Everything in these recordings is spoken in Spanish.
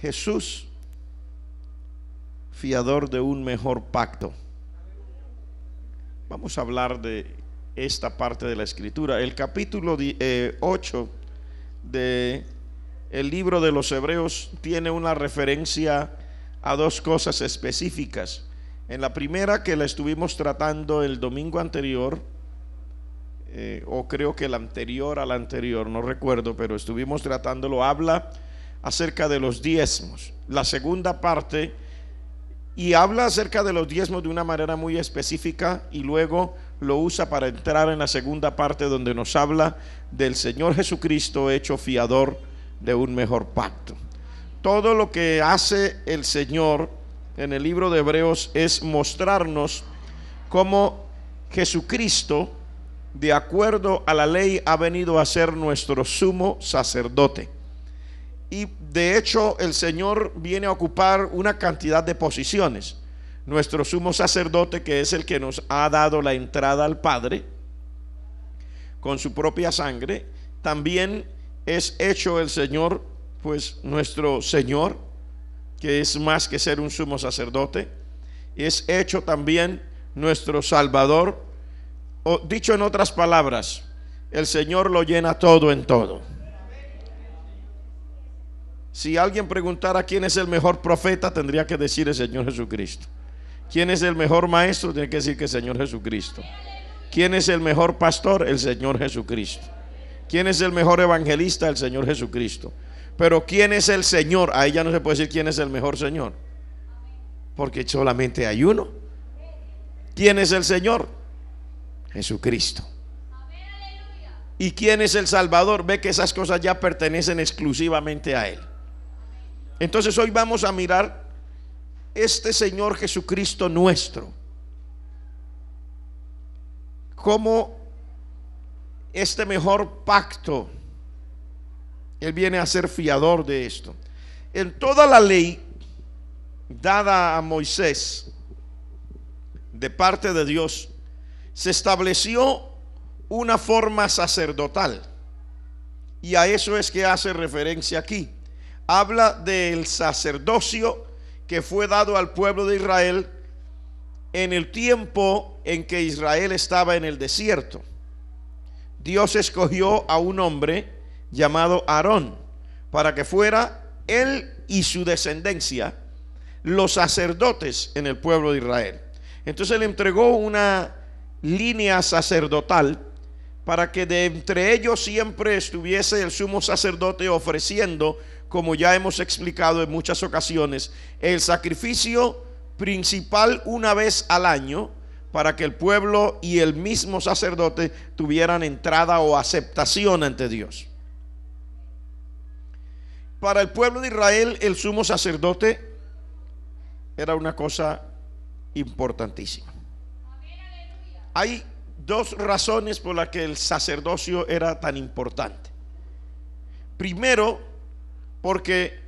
Jesús, fiador de un mejor pacto. Vamos a hablar de esta parte de la escritura. El capítulo 8 eh, de el libro de los Hebreos tiene una referencia a dos cosas específicas. En la primera que la estuvimos tratando el domingo anterior, eh, o creo que el anterior a la anterior, no recuerdo, pero estuvimos tratándolo, habla acerca de los diezmos, la segunda parte, y habla acerca de los diezmos de una manera muy específica y luego lo usa para entrar en la segunda parte donde nos habla del Señor Jesucristo hecho fiador de un mejor pacto. Todo lo que hace el Señor en el libro de Hebreos es mostrarnos cómo Jesucristo, de acuerdo a la ley, ha venido a ser nuestro sumo sacerdote y de hecho el Señor viene a ocupar una cantidad de posiciones. Nuestro sumo sacerdote, que es el que nos ha dado la entrada al Padre con su propia sangre, también es hecho el Señor, pues nuestro Señor, que es más que ser un sumo sacerdote, es hecho también nuestro Salvador. O, dicho en otras palabras, el Señor lo llena todo en todo. Si alguien preguntara quién es el mejor profeta, tendría que decir el Señor Jesucristo. ¿Quién es el mejor maestro? Tiene que decir que el Señor Jesucristo. ¿Quién es el mejor pastor? El Señor Jesucristo. ¿Quién es el mejor evangelista? El Señor Jesucristo. Pero ¿quién es el Señor? Ahí ya no se puede decir quién es el mejor Señor. Porque solamente hay uno. ¿Quién es el Señor? Jesucristo. ¿Y quién es el Salvador? Ve que esas cosas ya pertenecen exclusivamente a Él. Entonces hoy vamos a mirar este Señor Jesucristo nuestro. Como este mejor pacto, Él viene a ser fiador de esto. En toda la ley dada a Moisés de parte de Dios, se estableció una forma sacerdotal. Y a eso es que hace referencia aquí habla del sacerdocio que fue dado al pueblo de Israel en el tiempo en que Israel estaba en el desierto. Dios escogió a un hombre llamado Aarón para que fuera él y su descendencia los sacerdotes en el pueblo de Israel. Entonces le entregó una línea sacerdotal para que de entre ellos siempre estuviese el sumo sacerdote ofreciendo como ya hemos explicado en muchas ocasiones, el sacrificio principal una vez al año para que el pueblo y el mismo sacerdote tuvieran entrada o aceptación ante Dios. Para el pueblo de Israel el sumo sacerdote era una cosa importantísima. Hay dos razones por las que el sacerdocio era tan importante. Primero, porque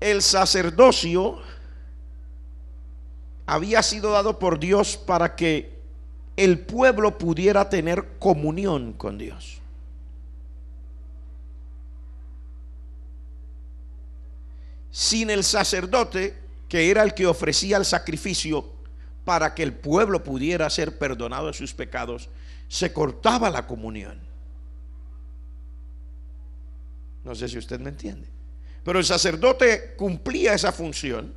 el sacerdocio había sido dado por Dios para que el pueblo pudiera tener comunión con Dios. Sin el sacerdote, que era el que ofrecía el sacrificio para que el pueblo pudiera ser perdonado de sus pecados, se cortaba la comunión. No sé si usted me entiende. Pero el sacerdote cumplía esa función.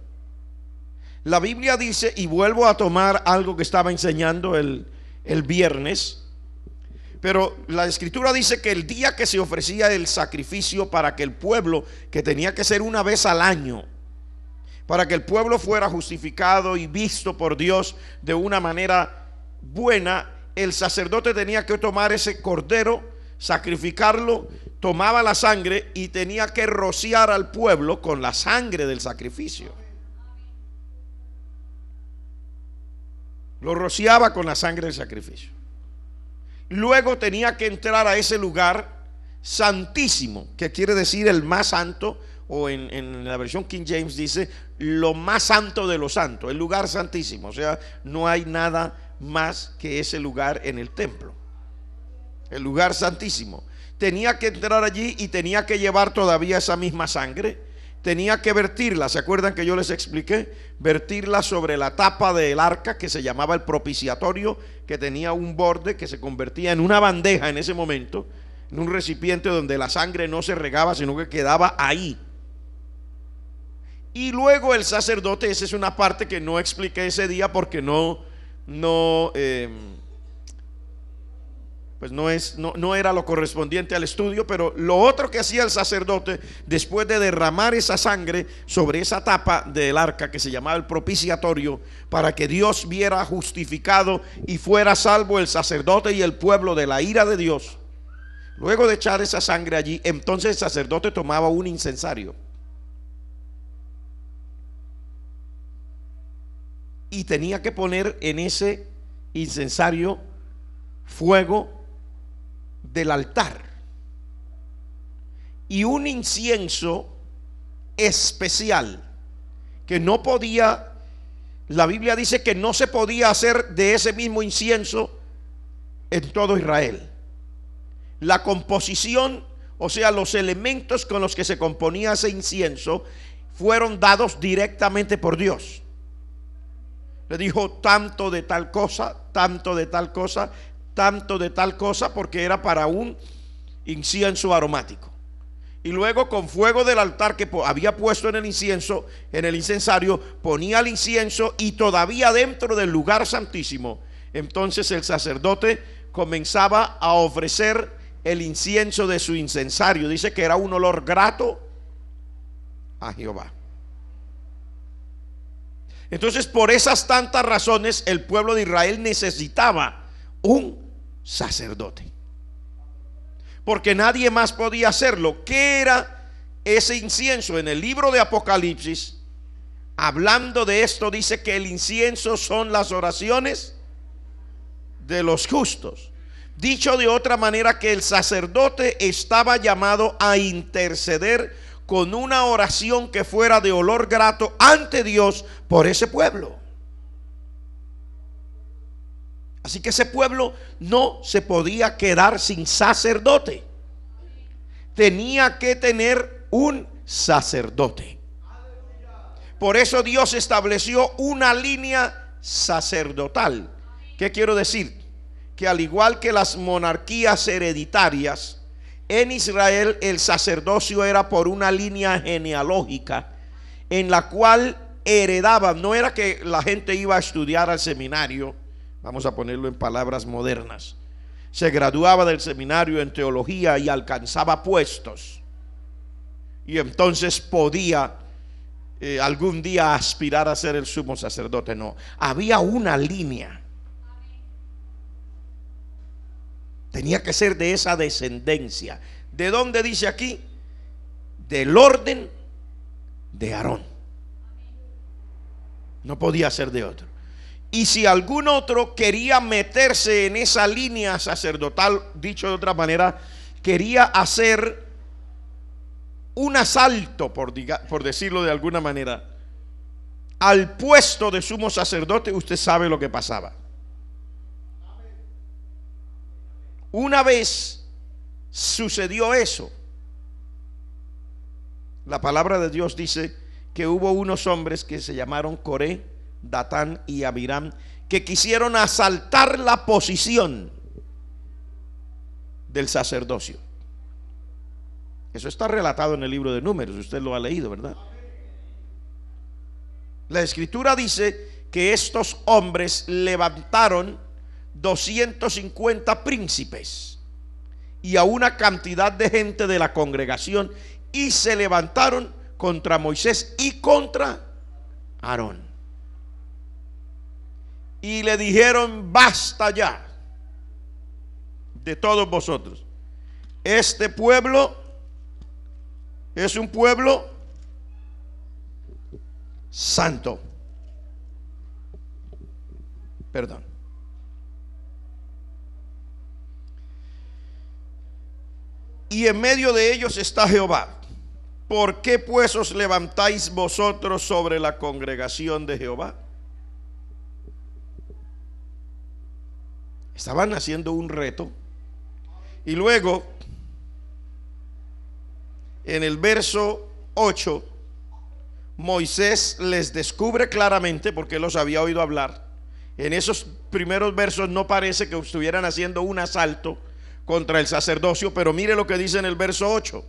La Biblia dice, y vuelvo a tomar algo que estaba enseñando el, el viernes, pero la escritura dice que el día que se ofrecía el sacrificio para que el pueblo, que tenía que ser una vez al año, para que el pueblo fuera justificado y visto por Dios de una manera buena, el sacerdote tenía que tomar ese cordero, sacrificarlo, tomaba la sangre y tenía que rociar al pueblo con la sangre del sacrificio. Lo rociaba con la sangre del sacrificio. Luego tenía que entrar a ese lugar santísimo, que quiere decir el más santo, o en, la versión King James dice lo más santo de los santos, el lugar santísimo. O sea, no hay nada más que ese lugar en el templo. El lugar santísimo tenía que entrar allí y tenía que llevar todavía esa misma sangre. Tenía que vertirla, ¿se acuerdan que yo les expliqué? Vertirla sobre la tapa del arca que se llamaba el propiciatorio, que tenía un borde que se convertía en una bandeja en ese momento, en un recipiente donde la sangre no se regaba, sino que quedaba ahí. Y luego el sacerdote, esa es una parte que no expliqué ese día porque no, no, eh, pues no, es, no, no era lo correspondiente al estudio, pero lo otro que hacía el sacerdote después de derramar esa sangre sobre esa tapa del arca que se llamaba el propiciatorio, para que Dios viera justificado y fuera salvo el sacerdote y el pueblo de la ira de Dios, luego de echar esa sangre allí, entonces el sacerdote tomaba un incensario. Y tenía que poner en ese incensario fuego del altar y un incienso especial que no podía, la Biblia dice que no se podía hacer de ese mismo incienso en todo Israel. La composición, o sea, los elementos con los que se componía ese incienso, fueron dados directamente por Dios. Le dijo tanto de tal cosa, tanto de tal cosa, tanto de tal cosa porque era para un incienso aromático. Y luego con fuego del altar que había puesto en el incienso, en el incensario, ponía el incienso y todavía dentro del lugar santísimo. Entonces el sacerdote comenzaba a ofrecer el incienso de su incensario. Dice que era un olor grato a Jehová. Entonces por esas tantas razones el pueblo de Israel necesitaba un sacerdote. Porque nadie más podía hacerlo. ¿Qué era ese incienso? En el libro de Apocalipsis, hablando de esto, dice que el incienso son las oraciones de los justos. Dicho de otra manera, que el sacerdote estaba llamado a interceder con una oración que fuera de olor grato ante Dios por ese pueblo. Así que ese pueblo no se podía quedar sin sacerdote. Tenía que tener un sacerdote. Por eso Dios estableció una línea sacerdotal. ¿Qué quiero decir? Que al igual que las monarquías hereditarias, en Israel el sacerdocio era por una línea genealógica en la cual heredaban, no era que la gente iba a estudiar al seminario, vamos a ponerlo en palabras modernas, se graduaba del seminario en teología y alcanzaba puestos. Y entonces podía eh, algún día aspirar a ser el sumo sacerdote. No, había una línea. Tenía que ser de esa descendencia. ¿De dónde dice aquí? Del orden de Aarón. No podía ser de otro. Y si algún otro quería meterse en esa línea sacerdotal, dicho de otra manera, quería hacer un asalto, por, decirlo de alguna manera, al puesto de sumo sacerdote, usted sabe lo que pasaba. Una vez sucedió eso, la palabra de Dios dice que hubo unos hombres que se llamaron Coré, Datán y Abiram, que quisieron asaltar la posición del sacerdocio. Eso está relatado en el libro de números, usted lo ha leído, ¿verdad? La escritura dice que estos hombres levantaron 250 príncipes y a una cantidad de gente de la congregación y se levantaron contra Moisés y contra Aarón y le dijeron, basta ya de todos vosotros. Este pueblo es un pueblo santo. Perdón. Y en medio de ellos está Jehová. ¿Por qué pues os levantáis vosotros sobre la congregación de Jehová? Estaban haciendo un reto. Y luego, en el verso 8, Moisés les descubre claramente, porque los había oído hablar, en esos primeros versos no parece que estuvieran haciendo un asalto contra el sacerdocio, pero mire lo que dice en el verso 8.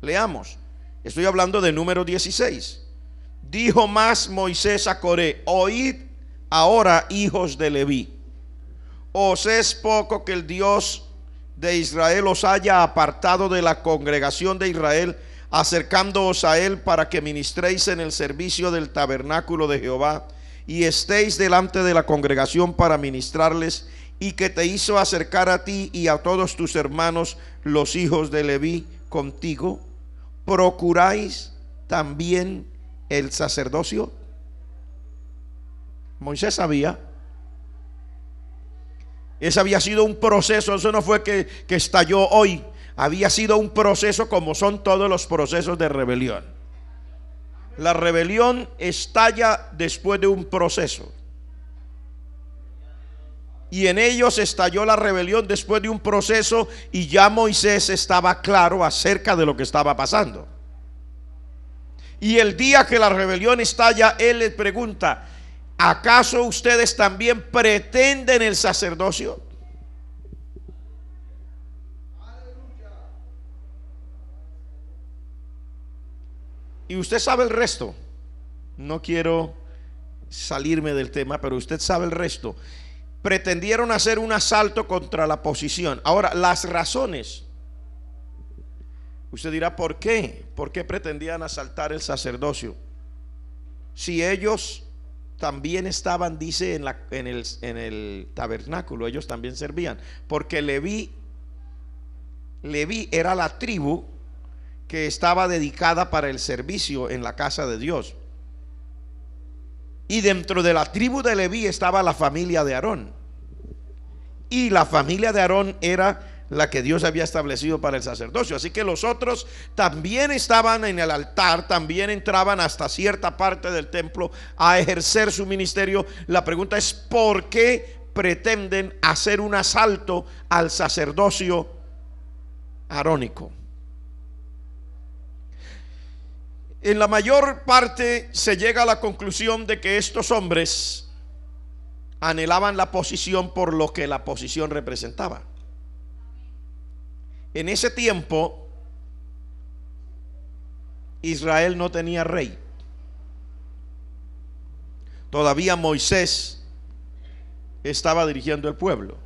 Leamos. Estoy hablando de número 16. Dijo más Moisés a Coré, oíd ahora, hijos de Leví. ¿Os es poco que el Dios de Israel os haya apartado de la congregación de Israel, acercándoos a Él para que ministréis en el servicio del tabernáculo de Jehová y estéis delante de la congregación para ministrarles? y que te hizo acercar a ti y a todos tus hermanos, los hijos de Leví, contigo, procuráis también el sacerdocio. Moisés sabía ese había sido un proceso, eso no fue que, estalló hoy, había sido un proceso como son todos los procesos de rebelión. La rebelión estalla después de un proceso. Y en ellos estalló la rebelión después de un proceso y ya Moisés estaba claro acerca de lo que estaba pasando. Y el día que la rebelión estalla, él le pregunta, ¿Acaso ustedes también pretenden el sacerdocio? Y usted sabe el resto. No quiero salirme del tema, pero usted sabe el resto. Pretendieron hacer un asalto contra la posición. Ahora, las razones. Usted dirá, ¿por qué? ¿Por qué pretendían asaltar el sacerdocio? Si ellos también estaban, dice, en, la, en, el, en el tabernáculo, ellos también servían, porque Leví, Leví era la tribu que estaba dedicada para el servicio en la casa de Dios. Y dentro de la tribu de Leví estaba la familia de Aarón. Y la familia de Aarón era la que Dios había establecido para el sacerdocio. Así que los otros también estaban en el altar, también entraban hasta cierta parte del templo a ejercer su ministerio. La pregunta es, ¿por qué pretenden hacer un asalto al sacerdocio arónico? En la mayor parte se llega a la conclusión de que estos hombres anhelaban la posición por lo que la posición representaba. En ese tiempo, Israel no tenía rey. Todavía Moisés estaba dirigiendo el pueblo.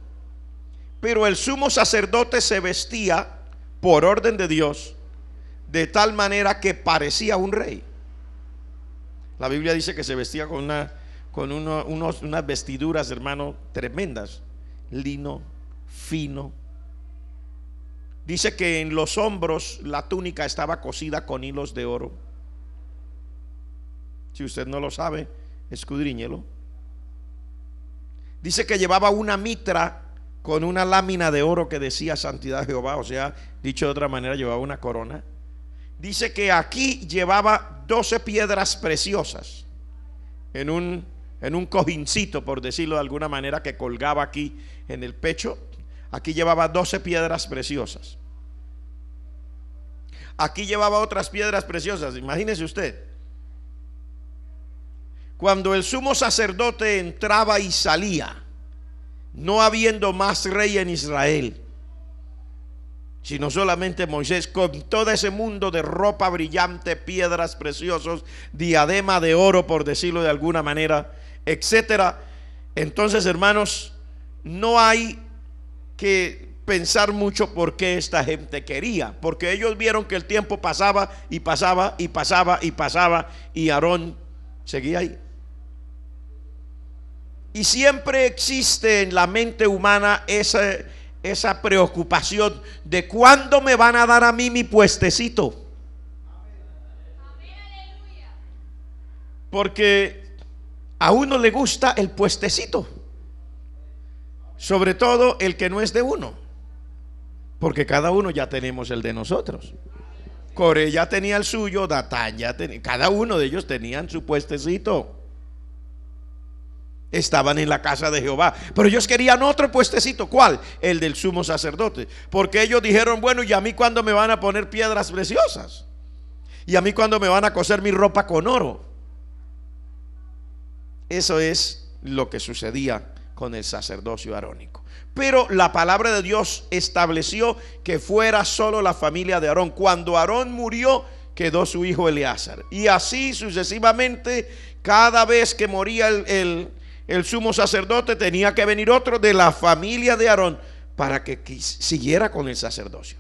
Pero el sumo sacerdote se vestía por orden de Dios de tal manera que parecía un rey. La Biblia dice que se vestía con, una, con unas vestiduras, hermano, tremendas. Lino, fino, Dice que en los hombros la túnica estaba cosida con hilos de oro. Si usted no lo sabe, escudriñelo. Dice que llevaba una mitra con una lámina de oro que decía Santidad Jehová, o sea, dicho de otra manera, llevaba una corona. Dice que aquí llevaba 12 piedras preciosas en un, en un cojincito, por decirlo de alguna manera, que colgaba aquí en el pecho. Aquí llevaba 12 piedras preciosas. Aquí llevaba otras piedras preciosas, imagínese usted. Cuando el sumo sacerdote entraba y salía, no habiendo más rey en Israel, sino solamente Moisés, con todo ese mundo de ropa brillante, piedras preciosas, diadema de oro, por decirlo de alguna manera, etcétera. Entonces, hermanos, no hay que pensar mucho por qué esta gente quería, porque ellos vieron que el tiempo pasaba y pasaba y pasaba y pasaba y Aarón seguía ahí. Y siempre existe en la mente humana esa, esa preocupación de cuándo me van a dar a mí mi puestecito. Porque a uno le gusta el puestecito sobre todo el que no es de uno, porque cada uno ya tenemos el de nosotros. Core ya tenía el suyo, Datán ya tenía, cada uno de ellos tenían su puestecito. Estaban en la casa de Jehová, pero ellos querían otro puestecito, ¿cuál? El del sumo sacerdote, porque ellos dijeron, bueno, ¿y a mí cuando me van a poner piedras preciosas? ¿Y a mí cuando me van a coser mi ropa con oro? Eso es lo que sucedía con el sacerdocio arónico. Pero la palabra de Dios estableció que fuera solo la familia de Aarón. Cuando Aarón murió, quedó su hijo Eleazar. Y así sucesivamente, cada vez que moría el, sumo sacerdote, tenía que venir otro de la familia de Aarón para que siguiera con el sacerdocio.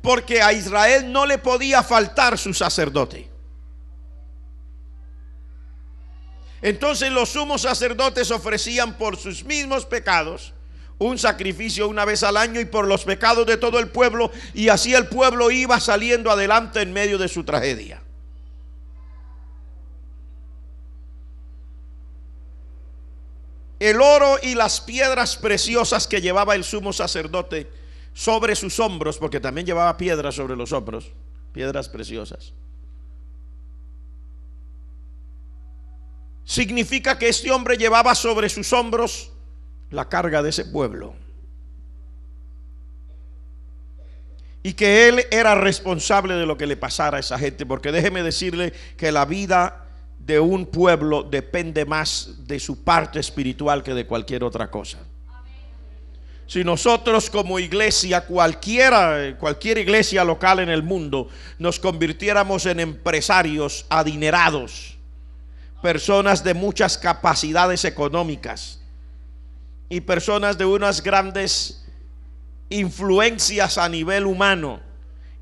Porque a Israel no le podía faltar su sacerdote. Entonces los sumos sacerdotes ofrecían por sus mismos pecados un sacrificio una vez al año y por los pecados de todo el pueblo, y así el pueblo iba saliendo adelante en medio de su tragedia. El oro y las piedras preciosas que llevaba el sumo sacerdote sobre sus hombros, porque también llevaba piedras sobre los hombros, piedras preciosas significa que este hombre llevaba sobre sus hombros la carga de ese pueblo. Y que él era responsable de lo que le pasara a esa gente. Porque déjeme decirle que la vida de un pueblo depende más de su parte espiritual que de cualquier otra cosa. Si nosotros como iglesia, cualquiera, cualquier iglesia local en el mundo, nos convirtiéramos en empresarios adinerados, personas de muchas capacidades económicas y personas de unas grandes influencias a nivel humano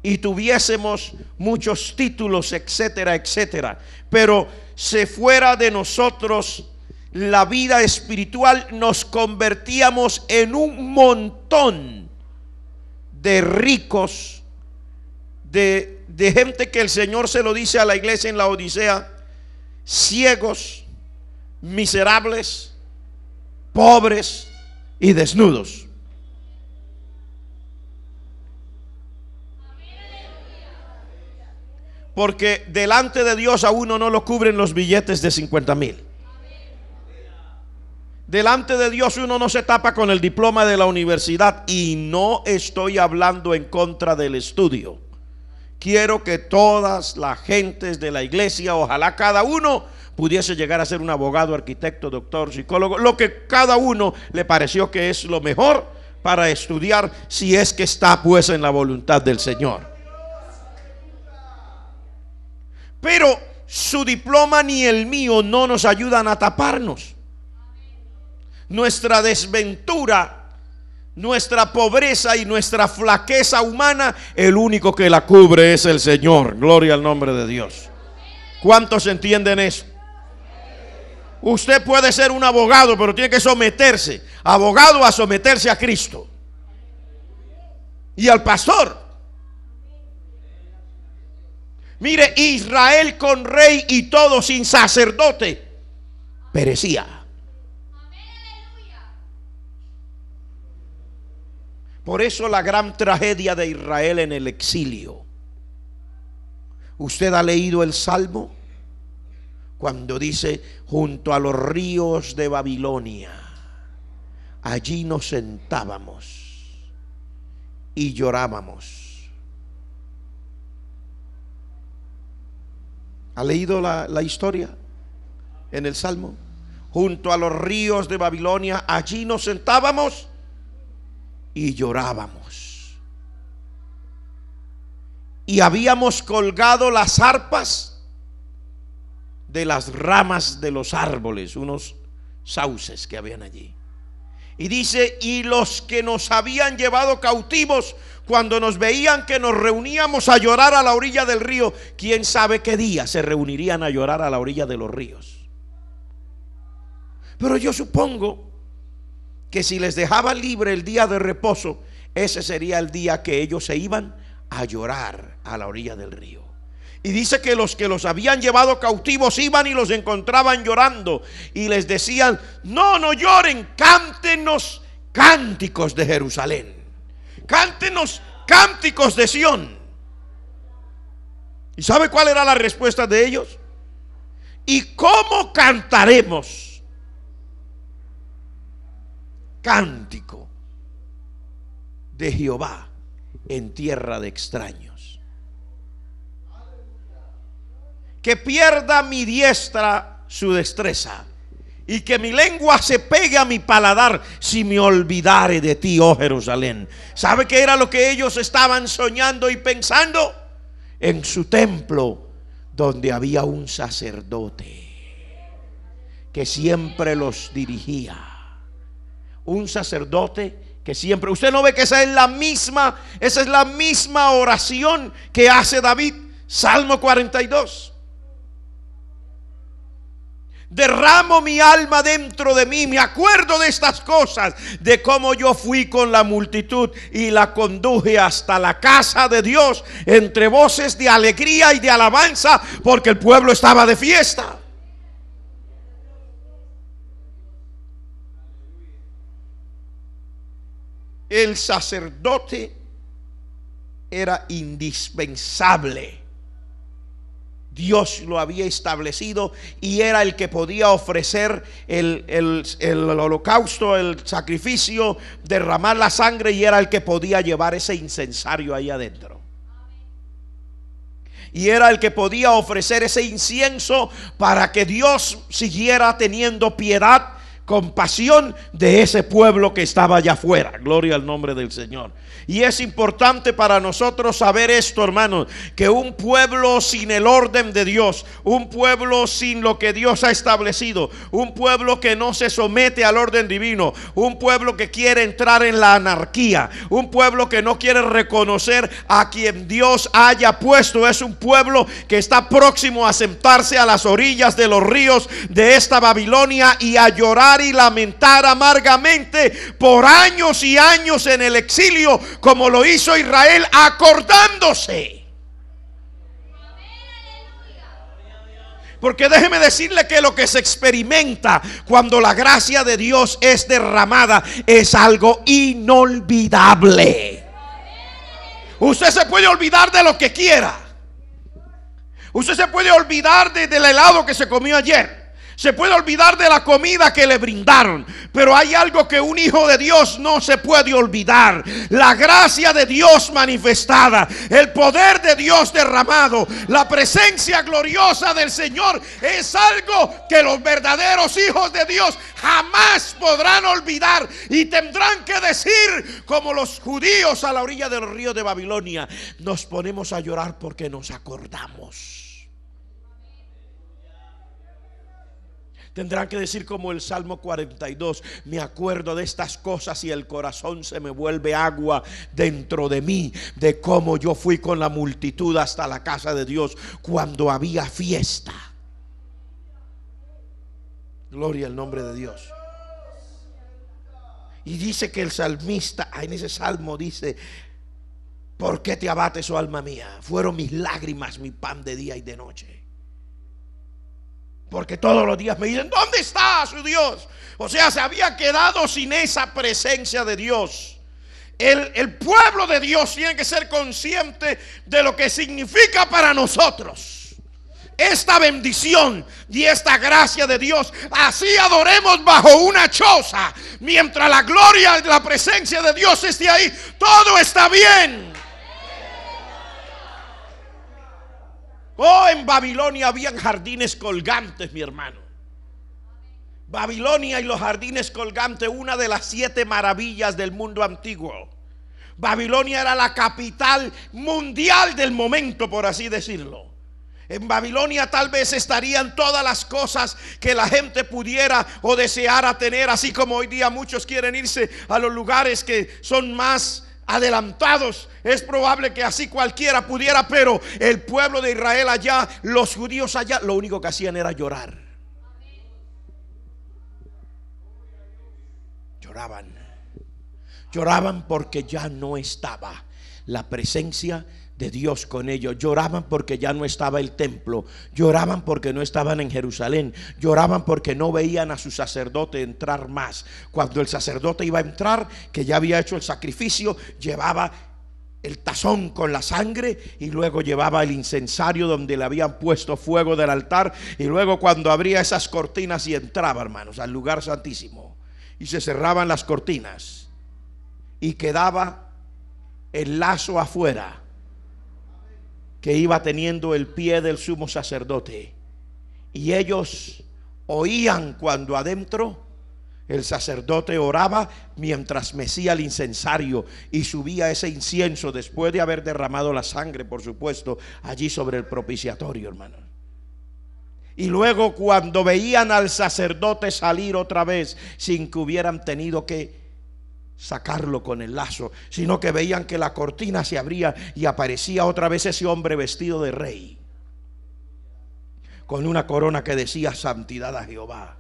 y tuviésemos muchos títulos, etcétera, etcétera. Pero se fuera de nosotros la vida espiritual, nos convertíamos en un montón de ricos, de, de gente que el Señor se lo dice a la iglesia en la Odisea, ciegos, miserables, pobres y desnudos. Porque delante de Dios a uno no lo cubren los billetes de 50 mil. Delante de Dios uno no se tapa con el diploma de la universidad y no estoy hablando en contra del estudio quiero que todas las gentes de la iglesia, ojalá cada uno pudiese llegar a ser un abogado, arquitecto, doctor, psicólogo, lo que cada uno le pareció que es lo mejor para estudiar si es que está pues en la voluntad del Señor. Pero su diploma ni el mío no nos ayudan a taparnos. Nuestra desventura nuestra pobreza y nuestra flaqueza humana, el único que la cubre es el Señor. Gloria al nombre de Dios. ¿Cuántos entienden eso? Usted puede ser un abogado, pero tiene que someterse. Abogado a someterse a Cristo. Y al pastor. Mire, Israel con rey y todo sin sacerdote perecía. Por eso la gran tragedia de Israel en el exilio. ¿Usted ha leído el Salmo? Cuando dice, junto a los ríos de Babilonia, allí nos sentábamos y llorábamos. ¿Ha leído la, historia en el Salmo? Junto a los ríos de Babilonia, allí nos sentábamos y llorábamos. Y habíamos colgado las arpas de las ramas de los árboles, unos sauces que habían allí. Y dice, y los que nos habían llevado cautivos, cuando nos veían que nos reuníamos a llorar a la orilla del río, quién sabe qué día se reunirían a llorar a la orilla de los ríos. Pero yo supongo que si les dejaba libre el día de reposo, ese sería el día que ellos se iban a llorar a la orilla del río. Y dice que los que los habían llevado cautivos iban y los encontraban llorando y les decían, no, no lloren, cántenos cánticos de Jerusalén, cántenos cánticos de Sión. ¿Y sabe cuál era la respuesta de ellos? ¿Y cómo cantaremos? cántico de Jehová en tierra de extraños. Que pierda mi diestra su destreza y que mi lengua se pegue a mi paladar si me olvidare de ti, oh Jerusalén. ¿Sabe qué era lo que ellos estaban soñando y pensando? En su templo, donde había un sacerdote que siempre los dirigía un sacerdote que siempre. Usted no ve que esa es la misma, esa es la misma oración que hace David, Salmo 42. Derramo mi alma dentro de mí, me acuerdo de estas cosas, de cómo yo fui con la multitud y la conduje hasta la casa de Dios entre voces de alegría y de alabanza, porque el pueblo estaba de fiesta. el sacerdote era indispensable. Dios lo había establecido y era el que podía ofrecer el, holocausto, el sacrificio, derramar la sangre y era el que podía llevar ese incensario ahí adentro. Y era el que podía ofrecer ese incienso para que Dios siguiera teniendo piedad compasión de ese pueblo que estaba allá afuera. Gloria al nombre del Señor. Y es importante para nosotros saber esto, hermanos, que un pueblo sin el orden de Dios, un pueblo sin lo que Dios ha establecido, un pueblo que no se somete al orden divino, un pueblo que quiere entrar en la anarquía, un pueblo que no quiere reconocer a quien Dios haya puesto, es un pueblo que está próximo a sentarse a las orillas de los ríos de esta Babilonia y a llorar y lamentar amargamente por años y años en el exilio, como lo hizo Israel, acordándose. Porque déjeme decirle que lo que se experimenta cuando la gracia de Dios es derramada es algo inolvidable. Usted se puede olvidar de lo que quiera. Usted se puede olvidar de, del helado que se comió ayer. Se puede olvidar de la comida que le brindaron, pero hay algo que un hijo de Dios no se puede olvidar. La gracia de Dios manifestada, el poder de Dios derramado, la presencia gloriosa del Señor es algo que los verdaderos hijos de Dios jamás podrán olvidar y tendrán que decir como los judíos a la orilla del río de Babilonia, nos ponemos a llorar porque nos acordamos Tendrán que decir como el Salmo 42, me acuerdo de estas cosas y el corazón se me vuelve agua dentro de mí, de cómo yo fui con la multitud hasta la casa de Dios cuando había fiesta. Gloria al nombre de Dios. Y dice que el salmista, en ese salmo dice, ¿por qué te abates, oh alma mía? Fueron mis lágrimas, mi pan de día y de noche. Porque todos los días me dicen, ¿dónde está su Dios? O sea, se había quedado sin esa presencia de Dios. El, pueblo de Dios tiene que ser consciente de lo que significa para nosotros. Esta bendición y esta gracia de Dios, así adoremos bajo una choza. Mientras la gloria y la presencia de Dios esté ahí, todo está bien. Oh, en Babilonia habían jardines colgantes, mi hermano. Babilonia y los jardines colgantes, una de las siete maravillas del mundo antiguo. Babilonia era la capital mundial del momento, por así decirlo. En Babilonia tal vez estarían todas las cosas que la gente pudiera o deseara tener, así como hoy día muchos quieren irse a los lugares que son más adelantados. Es probable que así cualquiera pudiera, pero el pueblo de Israel allá, los judíos allá, lo único que hacían era llorar. Lloraban. Lloraban porque ya no estaba la presencia de de Dios con ellos. Lloraban porque ya no estaba el templo, lloraban porque no estaban en Jerusalén, lloraban porque no veían a su sacerdote entrar más. Cuando el sacerdote iba a entrar, que ya había hecho el sacrificio, llevaba el tazón con la sangre y luego llevaba el incensario donde le habían puesto fuego del altar y luego cuando abría esas cortinas y entraba, hermanos, al lugar santísimo y se cerraban las cortinas y quedaba el lazo afuera que iba teniendo el pie del sumo sacerdote. Y ellos oían cuando adentro el sacerdote oraba mientras mecía el incensario y subía ese incienso después de haber derramado la sangre, por supuesto, allí sobre el propiciatorio, hermano Y luego cuando veían al sacerdote salir otra vez sin que hubieran tenido que sacarlo con el lazo, sino que veían que la cortina se abría y aparecía otra vez ese hombre vestido de rey, con una corona que decía santidad a Jehová.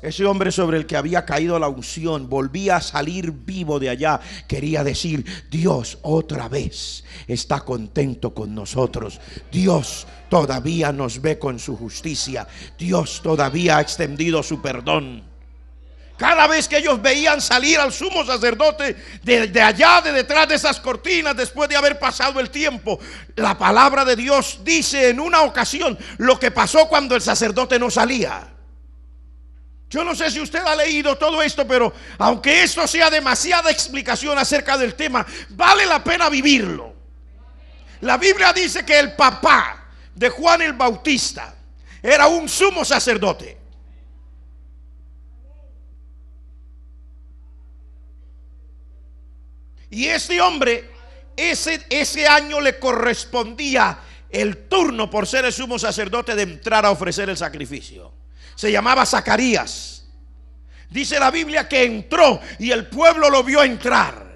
Ese hombre sobre el que había caído la unción volvía a salir vivo de allá. Quería decir, Dios otra vez está contento con nosotros. Dios todavía nos ve con su justicia. Dios todavía ha extendido su perdón. Cada vez que ellos veían salir al sumo sacerdote de, allá, de detrás de esas cortinas, después de haber pasado el tiempo, la palabra de Dios dice en una ocasión lo que pasó cuando el sacerdote no salía. Yo no sé si usted ha leído todo esto, pero aunque esto sea demasiada explicación acerca del tema, vale la pena vivirlo. La Biblia dice que el papá de Juan el Bautista era un sumo sacerdote. Y este hombre, ese, ese año le correspondía el turno por ser el sumo sacerdote de entrar a ofrecer el sacrificio se llamaba Zacarías. Dice la Biblia que entró y el pueblo lo vio entrar.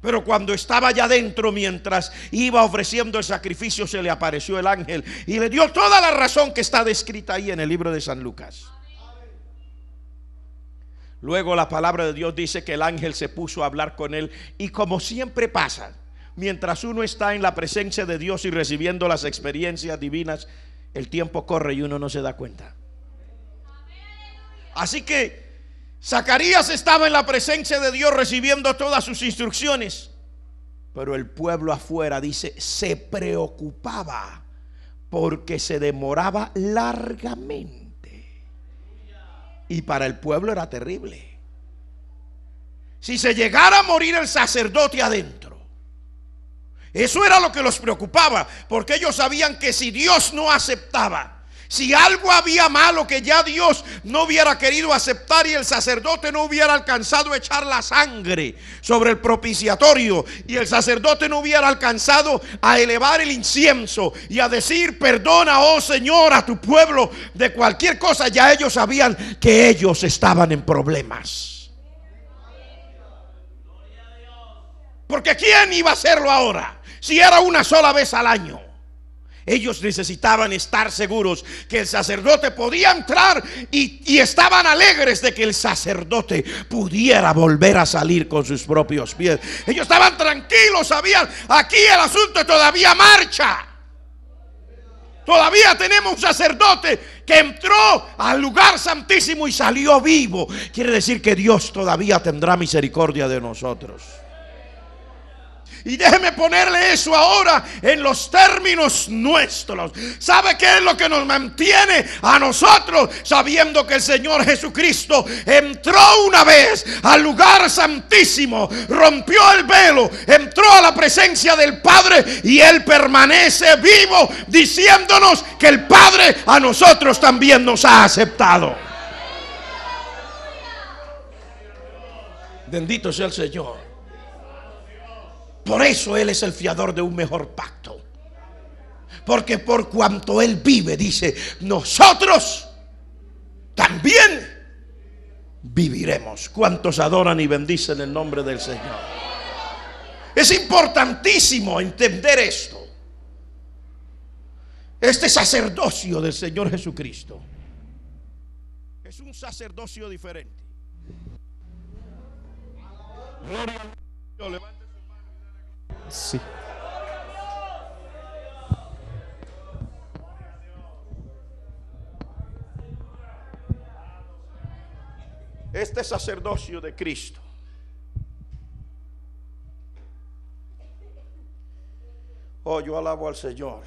Pero cuando estaba allá adentro, mientras iba ofreciendo el sacrificio, se le apareció el ángel y le dio toda la razón que está descrita ahí en el libro de San Lucas. Luego la palabra de Dios dice que el ángel se puso a hablar con él y como siempre pasa, mientras uno está en la presencia de Dios y recibiendo las experiencias divinas, el tiempo corre y uno no se da cuenta. Así que Zacarías estaba en la presencia de Dios recibiendo todas sus instrucciones, pero el pueblo afuera dice, se preocupaba porque se demoraba largamente. Y para el pueblo era terrible. Si se llegara a morir el sacerdote adentro, eso era lo que los preocupaba, porque ellos sabían que si Dios no aceptaba, si algo había malo que ya Dios no hubiera querido aceptar y el sacerdote no hubiera alcanzado a echar la sangre sobre el propiciatorio y el sacerdote no hubiera alcanzado a elevar el incienso y a decir perdona, oh Señor, a tu pueblo de cualquier cosa, ya ellos sabían que ellos estaban en problemas. Porque ¿quién iba a hacerlo ahora? si era una sola vez al año. Ellos necesitaban estar seguros que el sacerdote podía entrar y, estaban alegres de que el sacerdote pudiera volver a salir con sus propios pies. Ellos estaban tranquilos, sabían, aquí el asunto todavía marcha. Todavía tenemos un sacerdote que entró al lugar santísimo y salió vivo. Quiere decir que Dios todavía tendrá misericordia de nosotros. Y déjeme ponerle eso ahora en los términos nuestros. ¿Sabe qué es lo que nos mantiene a nosotros sabiendo que el Señor Jesucristo entró una vez al lugar santísimo, rompió el velo, entró a la presencia del Padre y Él permanece vivo diciéndonos que el Padre a nosotros también nos ha aceptado? Bendito sea el Señor. Por eso Él es el fiador de un mejor pacto. Porque por cuanto Él vive, dice, nosotros también viviremos. cuantos adoran y bendicen el nombre del Señor? Es importantísimo entender esto. Este sacerdocio del Señor Jesucristo es un sacerdocio diferente. Sí. Este sacerdocio de Cristo Oh, yo alabo al Señor.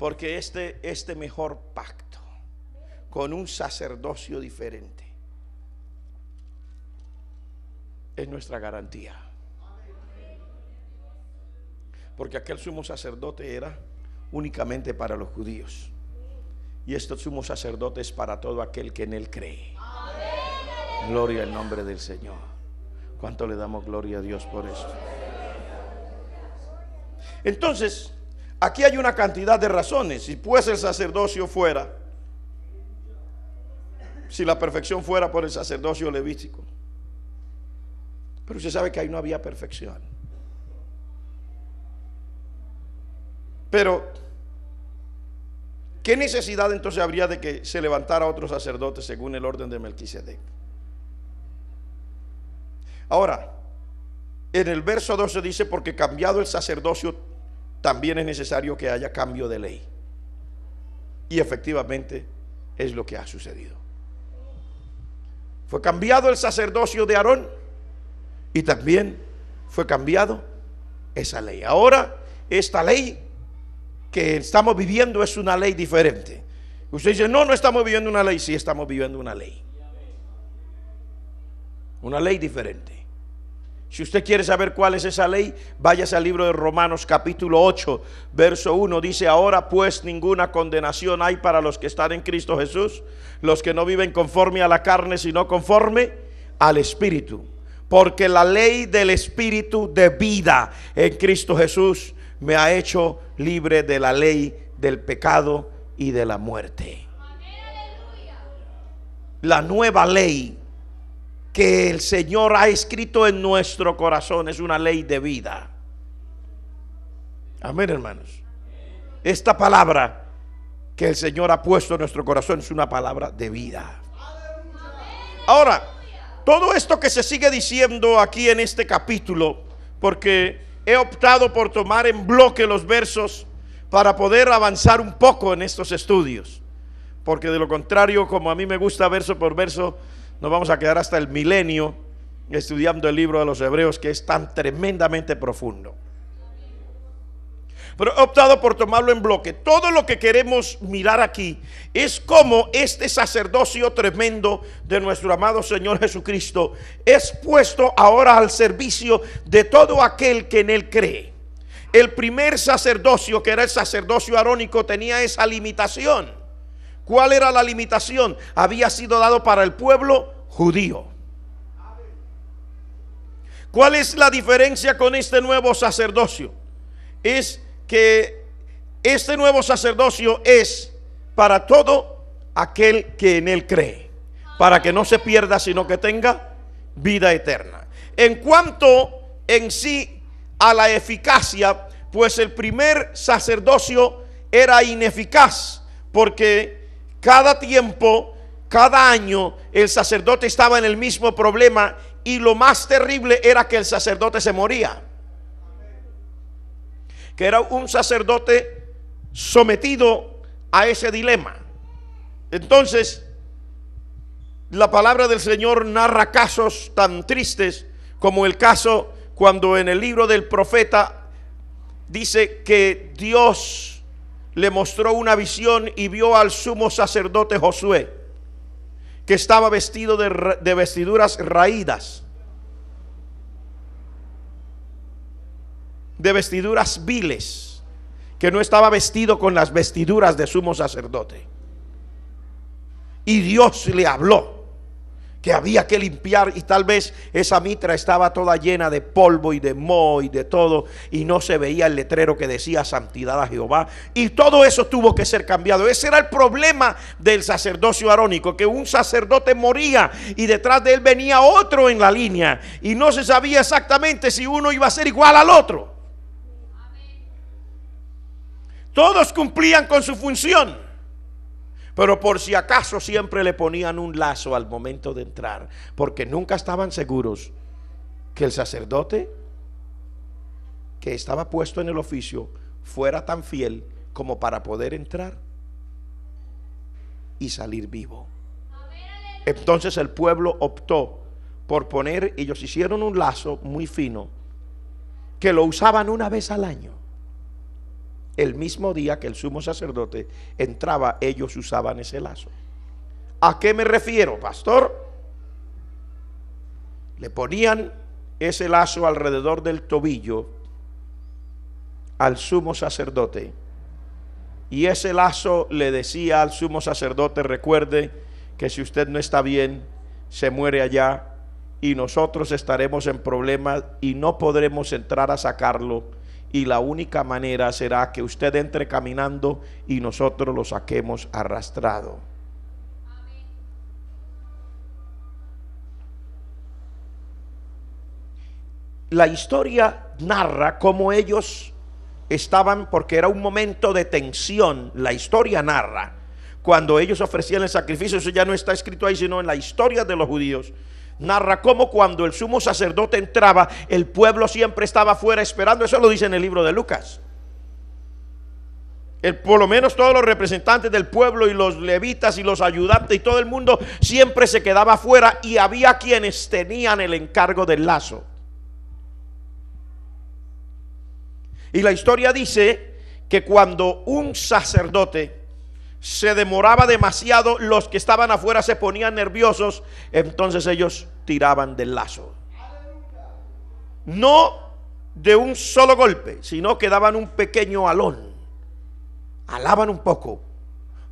Porque este, este mejor pacto con un sacerdocio diferente. es nuestra garantía. Porque aquel sumo sacerdote era únicamente para los judíos. Y estos sumo sacerdotes para todo aquel que en él cree. Gloria al nombre del Señor. ¿Cuánto le damos gloria a Dios por esto? Entonces, aquí hay una cantidad de razones. Si pues el sacerdocio fuera, si la perfección fuera por el sacerdocio levítico, pero usted sabe que ahí no había perfección. Pero, ¿qué necesidad entonces habría de que se levantara otro sacerdote según el orden de Melquisedec? Ahora, en el verso 12 dice, porque cambiado el sacerdocio, también es necesario que haya cambio de ley. Y efectivamente es lo que ha sucedido. Fue cambiado el sacerdocio de Aarón y también fue cambiado esa ley. Ahora, esta ley que estamos viviendo es una ley diferente. Usted dice, no, no estamos viviendo una ley, sí estamos viviendo una ley. Una ley diferente. Si usted quiere saber cuál es esa ley, váyase al libro de Romanos capítulo 8, verso 1. Dice, ahora pues ninguna condenación hay para los que están en Cristo Jesús, los que no viven conforme a la carne, sino conforme al Espíritu porque la ley del Espíritu de vida en Cristo Jesús me ha hecho libre de la ley del pecado y de la muerte. La nueva ley que el Señor ha escrito en nuestro corazón es una ley de vida. Amén, hermanos. Esta palabra que el Señor ha puesto en nuestro corazón es una palabra de vida. Ahora, todo esto que se sigue diciendo aquí en este capítulo, porque he optado por tomar en bloque los versos para poder avanzar un poco en estos estudios, porque de lo contrario, como a mí me gusta verso por verso, nos vamos a quedar hasta el milenio estudiando el libro de los Hebreos, que es tan tremendamente profundo. Pero he optado por tomarlo en bloque. Todo lo que queremos mirar aquí es cómo este sacerdocio tremendo de nuestro amado Señor Jesucristo es puesto ahora al servicio de todo aquel que en él cree. El primer sacerdocio, que era el sacerdocio arónico, tenía esa limitación. ¿Cuál era la limitación? Había sido dado para el pueblo judío. ¿Cuál es la diferencia con este nuevo sacerdocio? Es que este nuevo sacerdocio es para todo aquel que en él cree, para que no se pierda, sino que tenga vida eterna. En cuanto en sí a la eficacia, pues el primer sacerdocio era ineficaz, porque cada tiempo, cada año, el sacerdote estaba en el mismo problema y lo más terrible era que el sacerdote se moría que era un sacerdote sometido a ese dilema. Entonces, la palabra del Señor narra casos tan tristes como el caso cuando en el libro del profeta dice que Dios le mostró una visión y vio al sumo sacerdote Josué, que estaba vestido de, vestiduras raídas de vestiduras viles, que no estaba vestido con las vestiduras de sumo sacerdote. Y Dios le habló que había que limpiar y tal vez esa mitra estaba toda llena de polvo y de moho y de todo y no se veía el letrero que decía santidad a Jehová y todo eso tuvo que ser cambiado. Ese era el problema del sacerdocio arónico, que un sacerdote moría y detrás de él venía otro en la línea y no se sabía exactamente si uno iba a ser igual al otro. Todos cumplían con su función. Pero por si acaso siempre le ponían un lazo al momento de entrar, porque nunca estaban seguros que el sacerdote que estaba puesto en el oficio fuera tan fiel como para poder entrar y salir vivo. Entonces el pueblo optó por poner, ellos hicieron un lazo muy fino, que lo usaban una vez al año el mismo día que el sumo sacerdote entraba, ellos usaban ese lazo. ¿A qué me refiero, pastor? Le ponían ese lazo alrededor del tobillo al sumo sacerdote. Y ese lazo le decía al sumo sacerdote, recuerde que si usted no está bien, se muere allá y nosotros estaremos en problemas y no podremos entrar a sacarlo y la única manera será que usted entre caminando y nosotros lo saquemos arrastrado. La historia narra cómo ellos estaban, porque era un momento de tensión, la historia narra, cuando ellos ofrecían el sacrificio, eso ya no está escrito ahí, sino en la historia de los judíos narra cómo cuando el sumo sacerdote entraba, el pueblo siempre estaba afuera esperando. Eso lo dice en el libro de Lucas. El, por lo menos todos los representantes del pueblo y los levitas y los ayudantes y todo el mundo siempre se quedaba afuera y había quienes tenían el encargo del lazo. Y la historia dice que cuando un sacerdote se demoraba demasiado, los que estaban afuera se ponían nerviosos, entonces ellos tiraban del lazo. No de un solo golpe, sino que daban un pequeño alón. Alaban un poco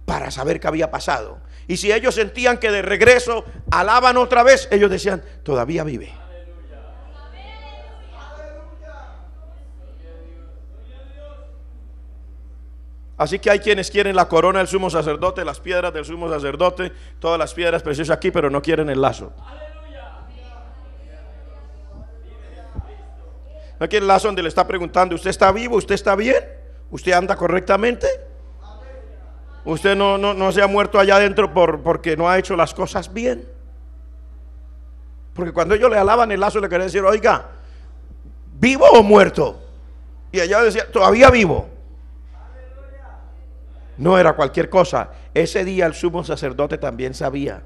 para saber qué había pasado. Y si ellos sentían que de regreso alaban otra vez, ellos decían, todavía vive. Así que hay quienes quieren la corona del sumo sacerdote, las piedras del sumo sacerdote, todas las piedras preciosas aquí, pero no quieren el lazo. No quieren el lazo donde le está preguntando, ¿usted está vivo? ¿Usted está bien? ¿Usted anda correctamente? ¿Usted no, no, se ha muerto allá adentro por, porque no ha hecho las cosas bien? Porque cuando ellos le alaban el lazo le querían decir, oiga, ¿vivo o muerto? Y allá decía, todavía vivo. No era cualquier cosa. Ese día el sumo sacerdote también sabía,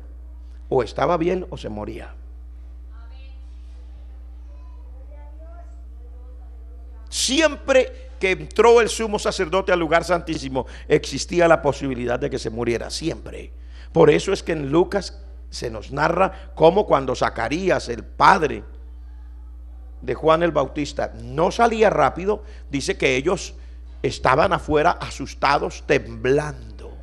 o estaba bien o se moría. Siempre que entró el sumo sacerdote al lugar santísimo, existía la posibilidad de que se muriera, siempre. Por eso es que en Lucas se nos narra cómo cuando Zacarías, el padre de Juan el Bautista, no salía rápido, dice que ellos estaban afuera asustados, temblando,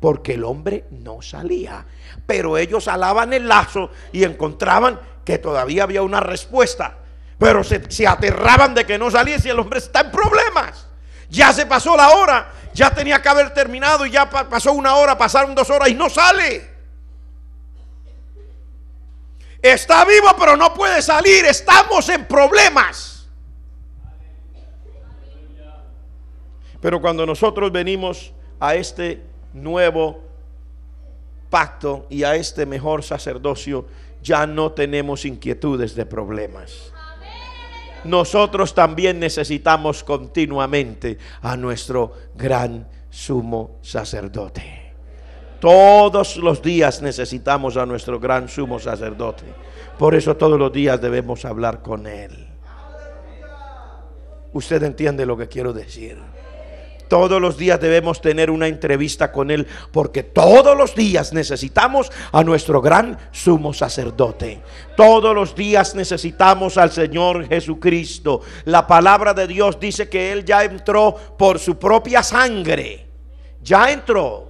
porque el hombre no salía. Pero ellos alaban el lazo y encontraban que todavía había una respuesta. Pero se, aterraban de que no saliese el hombre está en problemas. Ya se pasó la hora, ya tenía que haber terminado y ya pasó una hora, pasaron dos horas y no sale. Está vivo pero no puede salir, estamos en problemas. Pero cuando nosotros venimos a este nuevo pacto y a este mejor sacerdocio, ya no tenemos inquietudes de problemas. Nosotros también necesitamos continuamente a nuestro gran sumo sacerdote. Todos los días necesitamos a nuestro gran sumo sacerdote. Por eso todos los días debemos hablar con él. Usted entiende lo que quiero decir. Todos los días debemos tener una entrevista con Él porque todos los días necesitamos a nuestro gran sumo sacerdote. Todos los días necesitamos al Señor Jesucristo. La palabra de Dios dice que Él ya entró por su propia sangre. Ya entró.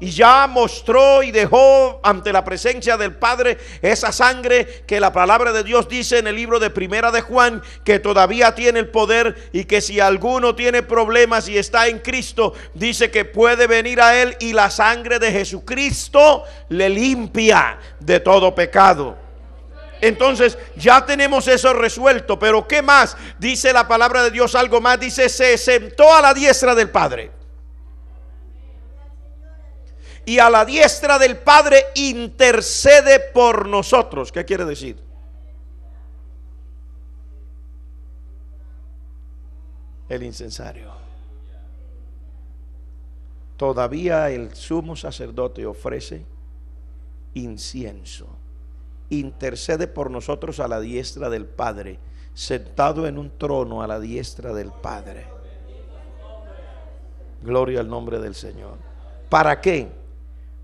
Y ya mostró y dejó ante la presencia del Padre esa sangre que la palabra de Dios dice en el libro de Primera de Juan, que todavía tiene el poder y que si alguno tiene problemas y está en Cristo, dice que puede venir a Él y la sangre de Jesucristo le limpia de todo pecado. Entonces ya tenemos eso resuelto, pero ¿qué más? Dice la palabra de Dios algo más, dice, se sentó a la diestra del Padre y a la diestra del Padre intercede por nosotros. ¿Qué quiere decir? El incensario. Todavía el sumo sacerdote ofrece incienso. Intercede por nosotros a la diestra del Padre, sentado en un trono a la diestra del Padre. Gloria al nombre del Señor. ¿Para qué?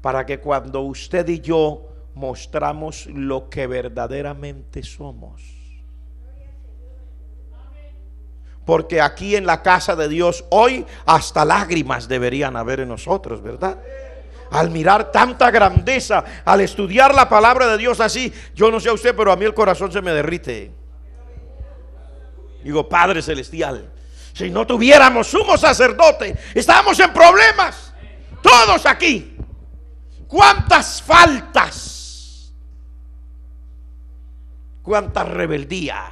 para que cuando usted y yo mostramos lo que verdaderamente somos. Porque aquí en la casa de Dios hoy hasta lágrimas deberían haber en nosotros, ¿verdad? Al mirar tanta grandeza, al estudiar la palabra de Dios así, yo no sé a usted, pero a mí el corazón se me derrite. Digo, Padre Celestial, si no tuviéramos sumo sacerdote, estábamos en problemas, todos aquí cuántas faltas, cuánta rebeldía,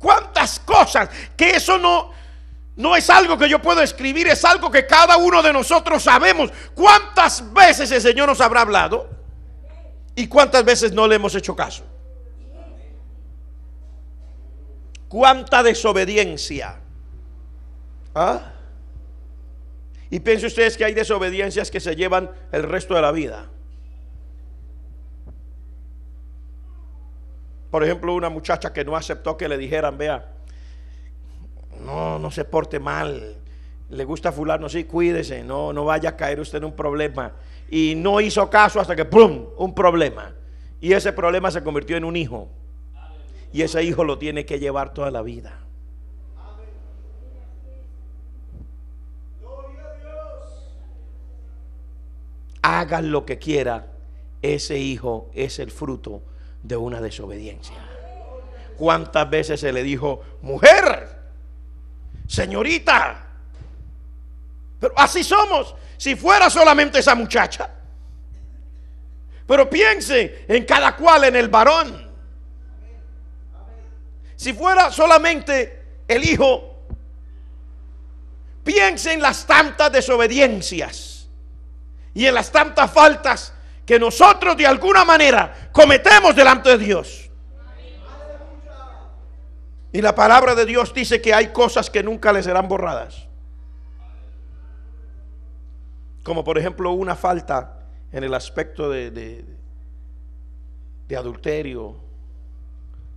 cuántas cosas, que eso no, no es algo que yo puedo escribir, es algo que cada uno de nosotros sabemos. ¿Cuántas veces el Señor nos habrá hablado? ¿Y cuántas veces no le hemos hecho caso? ¿Cuánta desobediencia? ¿Ah? Y piense ustedes que hay desobediencias que se llevan el resto de la vida. Por ejemplo, una muchacha que no aceptó que le dijeran, vea, no, no se porte mal, le gusta fulano, sí, cuídese, no, no vaya a caer usted en un problema. Y no hizo caso hasta que, ¡pum!, un problema. Y ese problema se convirtió en un hijo. Y ese hijo lo tiene que llevar toda la vida. hagan lo que quiera, ese hijo es el fruto de una desobediencia. ¿Cuántas veces se le dijo, mujer, señorita? Pero así somos, si fuera solamente esa muchacha. Pero piense en cada cual, en el varón. Si fuera solamente el hijo, piense en las tantas desobediencias y en las tantas faltas que nosotros de alguna manera cometemos delante de Dios. Y la palabra de Dios dice que hay cosas que nunca le serán borradas. Como por ejemplo una falta en el aspecto de, de, adulterio,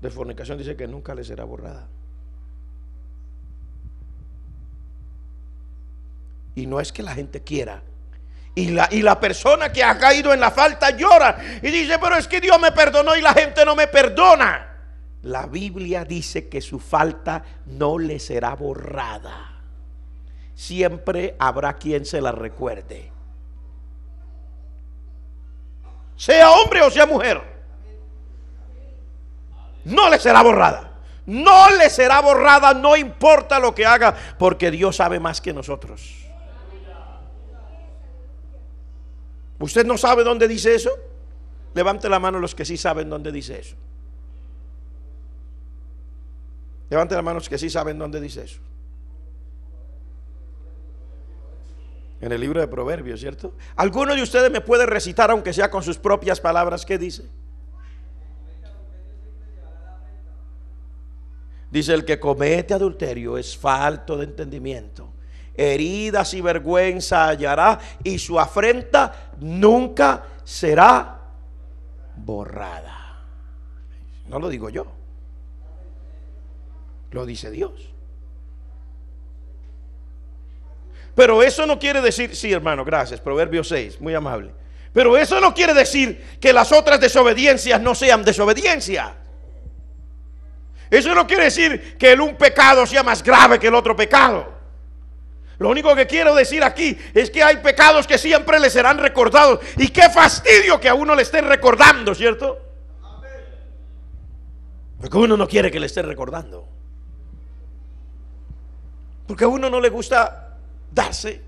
de fornicación, dice que nunca le será borrada. Y no es que la gente quiera y la, persona que ha caído en la falta llora y dice, pero es que Dios me perdonó y la gente no me perdona. La Biblia dice que su falta no le será borrada. Siempre habrá quien se la recuerde. Sea hombre o sea mujer. No le será borrada. No le será borrada, no importa lo que haga, porque Dios sabe más que nosotros. ¿Usted no sabe dónde dice eso? Levante la mano los que sí saben dónde dice eso. Levante la mano los que sí saben dónde dice eso. En el libro de Proverbios, ¿cierto? ¿Alguno de ustedes me puede recitar, aunque sea con sus propias palabras, qué dice? Dice, el que comete adulterio es falto de entendimiento heridas y vergüenza hallará y su afrenta nunca será borrada. No lo digo yo, lo dice Dios. Pero eso no quiere decir, sí hermano, gracias, Proverbio 6, muy amable. Pero eso no quiere decir que las otras desobediencias no sean desobediencia. Eso no quiere decir que el un pecado sea más grave que el otro pecado. Lo único que quiero decir aquí es que hay pecados que siempre le serán recordados. Y qué fastidio que a uno le estén recordando, ¿cierto? Porque uno no quiere que le estén recordando. Porque a uno no le gusta darse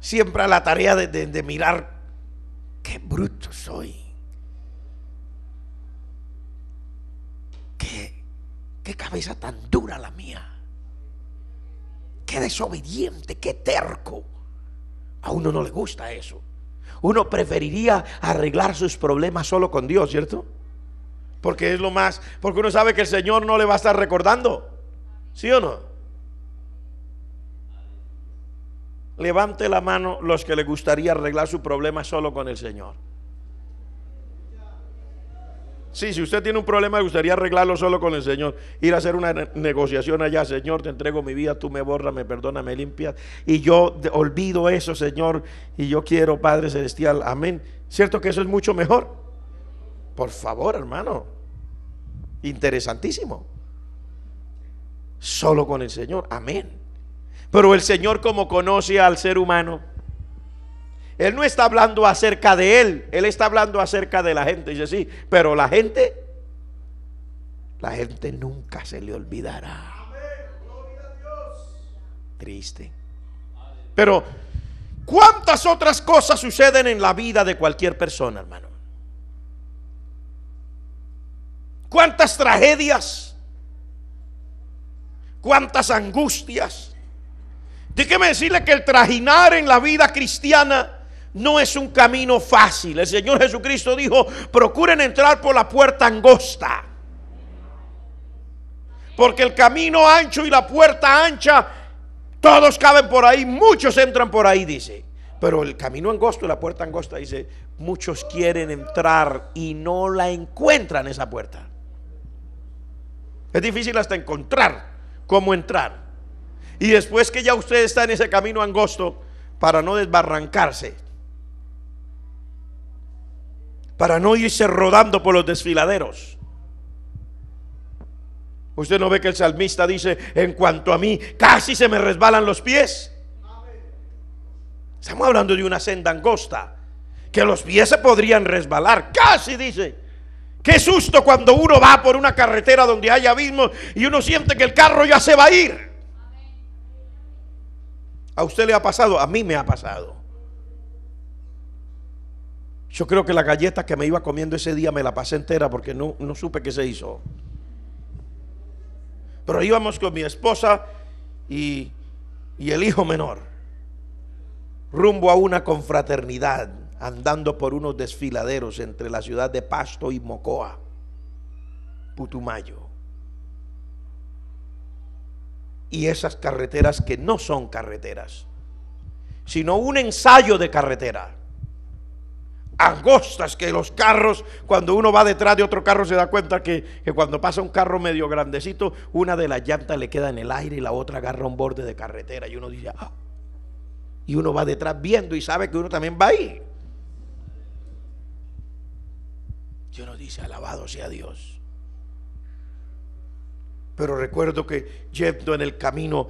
siempre a la tarea de, mirar qué bruto soy. qué cabeza tan dura la mía qué desobediente, qué terco. A uno no le gusta eso. Uno preferiría arreglar sus problemas solo con Dios, ¿cierto? Porque es lo más, porque uno sabe que el Señor no le va a estar recordando. ¿Sí o no? Levante la mano los que le gustaría arreglar su problema solo con el Señor. Sí, si usted tiene un problema, me gustaría arreglarlo solo con el Señor. Ir a hacer una negociación allá, Señor, te entrego mi vida, tú me borras, me perdonas, me limpias. Y yo olvido eso, Señor, y yo quiero, Padre Celestial, amén. ¿Cierto que eso es mucho mejor? Por favor, hermano. Interesantísimo. Solo con el Señor, amén. Pero el Señor como conoce al ser humano, él no está hablando acerca de él, él está hablando acerca de la gente. Dice, sí, pero la gente, la gente nunca se le olvidará. Triste. Pero, ¿cuántas otras cosas suceden en la vida de cualquier persona, hermano? ¿Cuántas tragedias? ¿Cuántas angustias? Déjeme decirle que el trajinar en la vida cristiana no es un camino fácil. El Señor Jesucristo dijo, procuren entrar por la puerta angosta. Porque el camino ancho y la puerta ancha, todos caben por ahí, muchos entran por ahí, dice. Pero el camino angosto y la puerta angosta, dice, muchos quieren entrar y no la encuentran esa puerta. Es difícil hasta encontrar cómo entrar. Y después que ya usted está en ese camino angosto, para no desbarrancarse, para no irse rodando por los desfiladeros. Usted no ve que el salmista dice, en cuanto a mí, casi se me resbalan los pies. Estamos hablando de una senda angosta, que los pies se podrían resbalar, casi dice. Qué susto cuando uno va por una carretera donde hay abismos y uno siente que el carro ya se va a ir. A usted le ha pasado, a mí me ha pasado. Yo creo que la galleta que me iba comiendo ese día me la pasé entera porque no, supe qué se hizo. Pero íbamos con mi esposa y, y el hijo menor, rumbo a una confraternidad, andando por unos desfiladeros entre la ciudad de Pasto y Mocoa, Putumayo. Y esas carreteras que no son carreteras, sino un ensayo de carretera angostas que los carros, cuando uno va detrás de otro carro, se da cuenta que, cuando pasa un carro medio grandecito, una de las llantas le queda en el aire y la otra agarra un borde de carretera. Y uno dice, ah. y uno va detrás viendo y sabe que uno también va ahí. Y uno dice, alabado sea Dios. Pero recuerdo que yendo en el camino,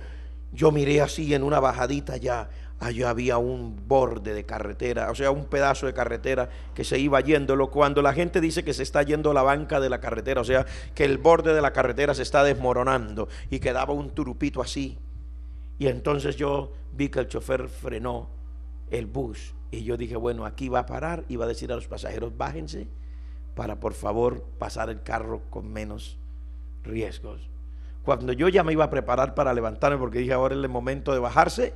yo miré así en una bajadita ya Ah, yo había un borde de carretera, o sea, un pedazo de carretera que se iba yéndolo. Cuando la gente dice que se está yendo la banca de la carretera, o sea, que el borde de la carretera se está desmoronando y quedaba un turupito así. Y entonces yo vi que el chofer frenó el bus y yo dije, bueno, aquí va a parar y va a decir a los pasajeros, bájense para por favor pasar el carro con menos riesgos. Cuando yo ya me iba a preparar para levantarme porque dije, ahora es el momento de bajarse,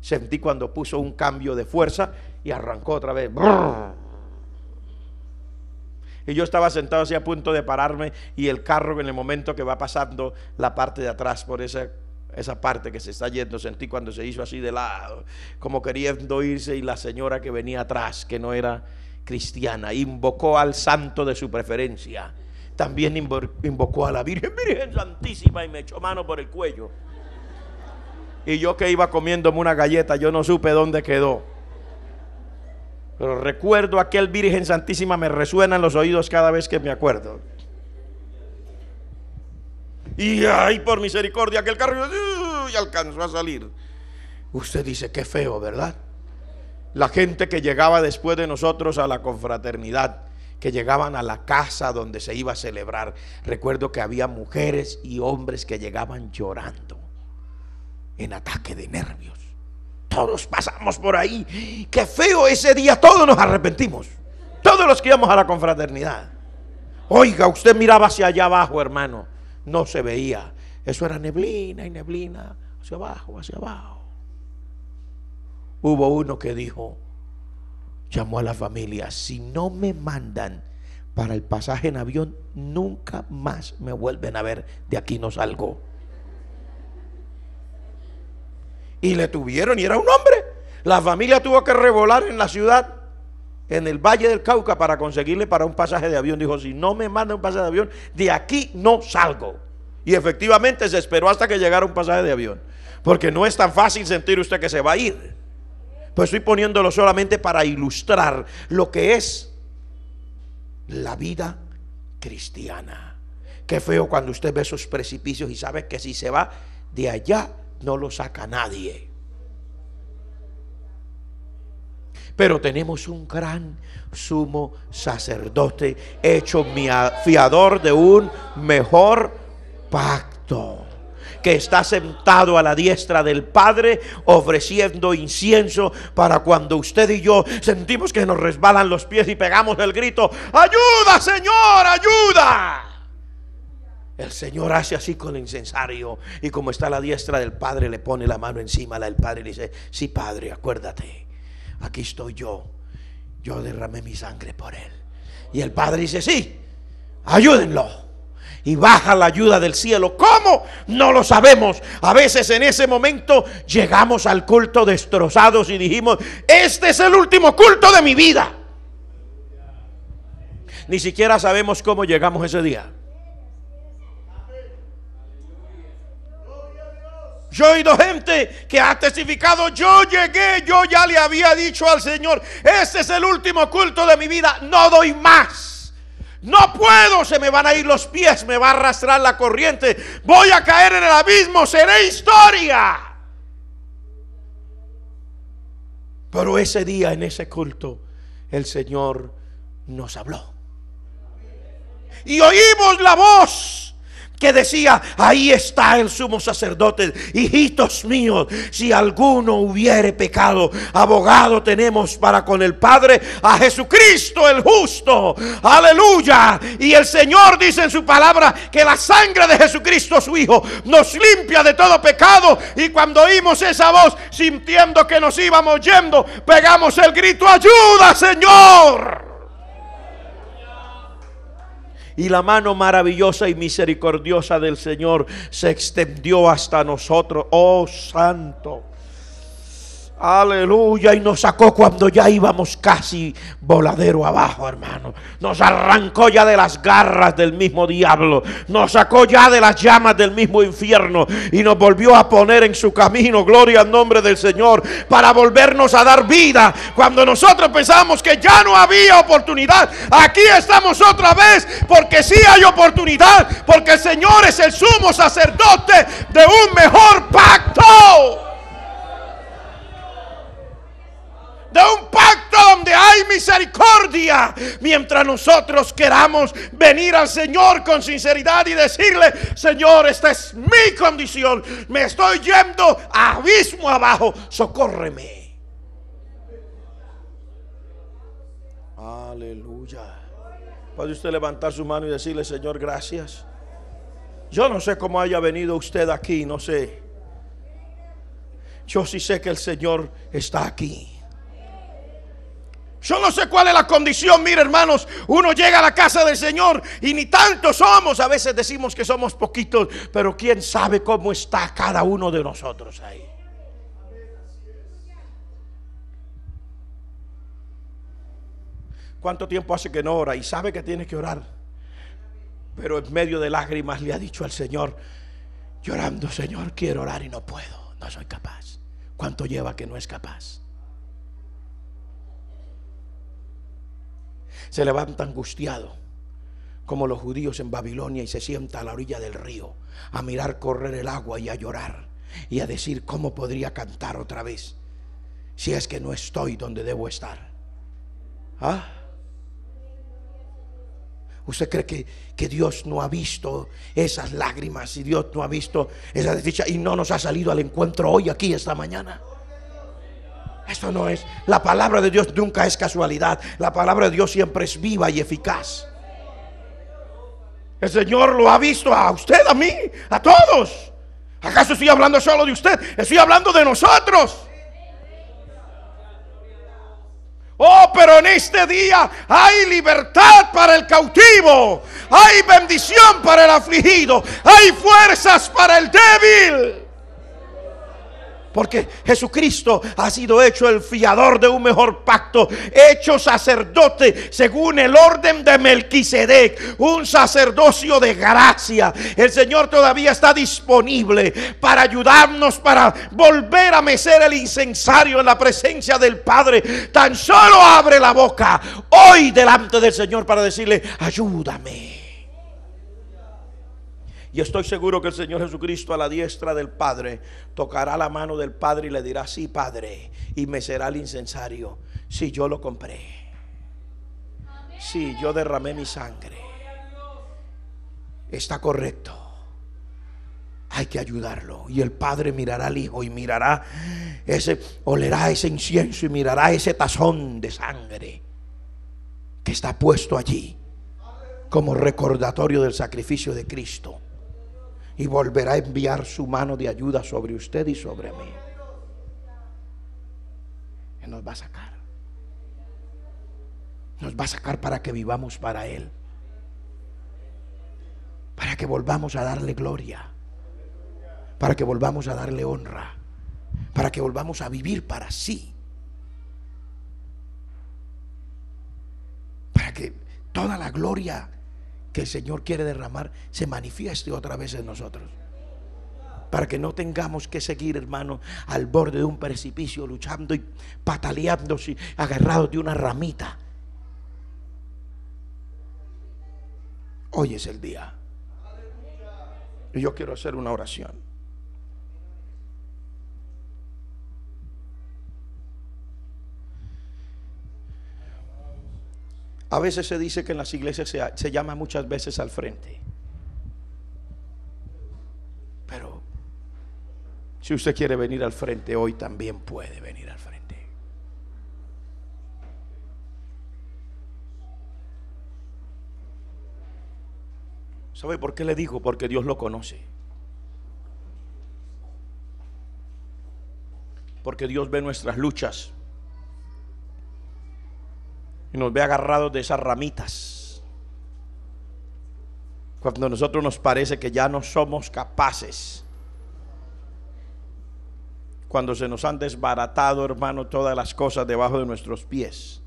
Sentí cuando puso un cambio de fuerza y arrancó otra vez. Y yo estaba sentado así a punto de pararme y el carro en el momento que va pasando la parte de atrás por esa, esa parte que se está yendo, sentí cuando se hizo así de lado, como queriendo irse y la señora que venía atrás, que no era cristiana, invocó al santo de su preferencia. También invocó a la Virgen, Virgen Santísima, y me echó mano por el cuello y yo que iba comiéndome una galleta, yo no supe dónde quedó. Pero recuerdo aquel Virgen Santísima, me resuena en los oídos cada vez que me acuerdo. Y ay, por misericordia, aquel carro y alcanzó a salir. Usted dice, que feo, ¿verdad? La gente que llegaba después de nosotros a la confraternidad, que llegaban a la casa donde se iba a celebrar. Recuerdo que había mujeres y hombres que llegaban llorando en ataque de nervios. Todos pasamos por ahí. Qué feo ese día, todos nos arrepentimos. Todos los que íbamos a la confraternidad. Oiga, usted miraba hacia allá abajo, hermano. No se veía. Eso era neblina y neblina. Hacia abajo, hacia abajo. Hubo uno que dijo, llamó a la familia, si no me mandan para el pasaje en avión, nunca más me vuelven a ver. De aquí no salgo. Y le tuvieron y era un hombre. La familia tuvo que revolar en la ciudad, en el Valle del Cauca, para conseguirle para un pasaje de avión. Dijo, si no me manda un pasaje de avión, de aquí no salgo. Y efectivamente se esperó hasta que llegara un pasaje de avión. Porque no es tan fácil sentir usted que se va a ir. Pues estoy poniéndolo solamente para ilustrar lo que es la vida cristiana. Qué feo cuando usted ve esos precipicios y sabe que si se va de allá no lo saca nadie. Pero tenemos un gran sumo sacerdote hecho fiador de un mejor pacto que está sentado a la diestra del Padre ofreciendo incienso para cuando usted y yo sentimos que nos resbalan los pies y pegamos el grito, ayuda Señor, ayuda. El Señor hace así con el incensario y como está la diestra del Padre le pone la mano encima, la del Padre le dice, sí Padre, acuérdate, aquí estoy yo, yo derramé mi sangre por él. Y el Padre dice, sí, ayúdenlo y baja la ayuda del cielo. ¿Cómo? No lo sabemos. A veces en ese momento llegamos al culto destrozados y dijimos, este es el último culto de mi vida. Ni siquiera sabemos cómo llegamos ese día. Yo he oído gente que ha testificado, yo llegué, yo ya le había dicho al Señor, este es el último culto de mi vida, no doy más. No puedo, se me van a ir los pies, me va a arrastrar la corriente, voy a caer en el abismo, seré historia. Pero ese día, en ese culto, el Señor nos habló. Y oímos la voz que decía, ahí está el sumo sacerdote, hijitos míos, si alguno hubiere pecado, abogado tenemos para con el Padre a Jesucristo el justo, aleluya. Y el Señor dice en su palabra que la sangre de Jesucristo su Hijo nos limpia de todo pecado y cuando oímos esa voz, sintiendo que nos íbamos yendo, pegamos el grito, ayuda Señor y la mano maravillosa y misericordiosa del Señor se extendió hasta nosotros. Oh Santo. Aleluya. Y nos sacó cuando ya íbamos casi voladero abajo, hermano. Nos arrancó ya de las garras del mismo diablo. Nos sacó ya de las llamas del mismo infierno. Y nos volvió a poner en su camino. Gloria al nombre del Señor. Para volvernos a dar vida. Cuando nosotros pensamos que ya no había oportunidad. Aquí estamos otra vez. Porque sí hay oportunidad. Porque el Señor es el sumo sacerdote de un mejor pacto. de un pacto donde hay misericordia. Mientras nosotros queramos venir al Señor con sinceridad y decirle, Señor, esta es mi condición. Me estoy yendo abismo abajo. Socórreme. Aleluya. Puede usted levantar su mano y decirle, Señor, gracias. Yo no sé cómo haya venido usted aquí, no sé. Yo sí sé que el Señor está aquí. Yo no sé cuál es la condición, mire hermanos, uno llega a la casa del Señor y ni tantos somos, a veces decimos que somos poquitos, pero quién sabe cómo está cada uno de nosotros ahí. ¿Cuánto tiempo hace que no ora y sabe que tiene que orar? Pero en medio de lágrimas le ha dicho al Señor, llorando, Señor, quiero orar y no puedo, no soy capaz. ¿Cuánto lleva que no es capaz? se levanta angustiado, como los judíos en Babilonia, y se sienta a la orilla del río a mirar correr el agua y a llorar y a decir cómo podría cantar otra vez si es que no estoy donde debo estar. ¿Ah? ¿Usted cree que, que, Dios no ha visto esas lágrimas y Dios no ha visto esa desdicha y no nos ha salido al encuentro hoy aquí esta mañana? Esto no es. La palabra de Dios nunca es casualidad. La palabra de Dios siempre es viva y eficaz. El Señor lo ha visto a usted, a mí, a todos. ¿Acaso estoy hablando solo de usted? Estoy hablando de nosotros. Oh, pero en este día hay libertad para el cautivo, hay bendición para el afligido, hay fuerzas para el débil. Porque Jesucristo ha sido hecho el fiador de un mejor pacto, hecho sacerdote según el orden de Melquisedec, un sacerdocio de gracia. El Señor todavía está disponible para ayudarnos, para volver a mecer el incensario en la presencia del Padre. Tan solo abre la boca hoy delante del Señor para decirle, ayúdame. Y estoy seguro que el Señor Jesucristo a la diestra del Padre tocará la mano del Padre y le dirá, sí, Padre, y me será el incensario, si yo lo compré, si yo derramé mi sangre, está correcto. Hay que ayudarlo. Y el Padre mirará al Hijo y mirará ese, olerá ese incienso y mirará ese tazón de sangre que está puesto allí como recordatorio del sacrificio de Cristo y volverá a enviar su mano de ayuda sobre usted y sobre mí. Él nos va a sacar. Nos va a sacar para que vivamos para Él. Para que volvamos a darle gloria. Para que volvamos a darle honra. Para que volvamos a vivir para sí. Para que toda la gloria que el Señor quiere derramar se manifieste otra vez en nosotros. Para que no tengamos que seguir, hermano, al borde de un precipicio, luchando y pataleándose, agarrados de una ramita. Hoy es el día. Y yo quiero hacer una oración. A veces se dice que en las iglesias se, llama muchas veces al frente. Pero si usted quiere venir al frente hoy, también puede venir al frente. ¿Sabe por qué le digo? Porque Dios lo conoce. Porque Dios ve nuestras luchas y nos ve agarrados de esas ramitas. Cuando a nosotros nos parece que ya no somos capaces. Cuando se nos han desbaratado, hermano, todas las cosas debajo de nuestros pies.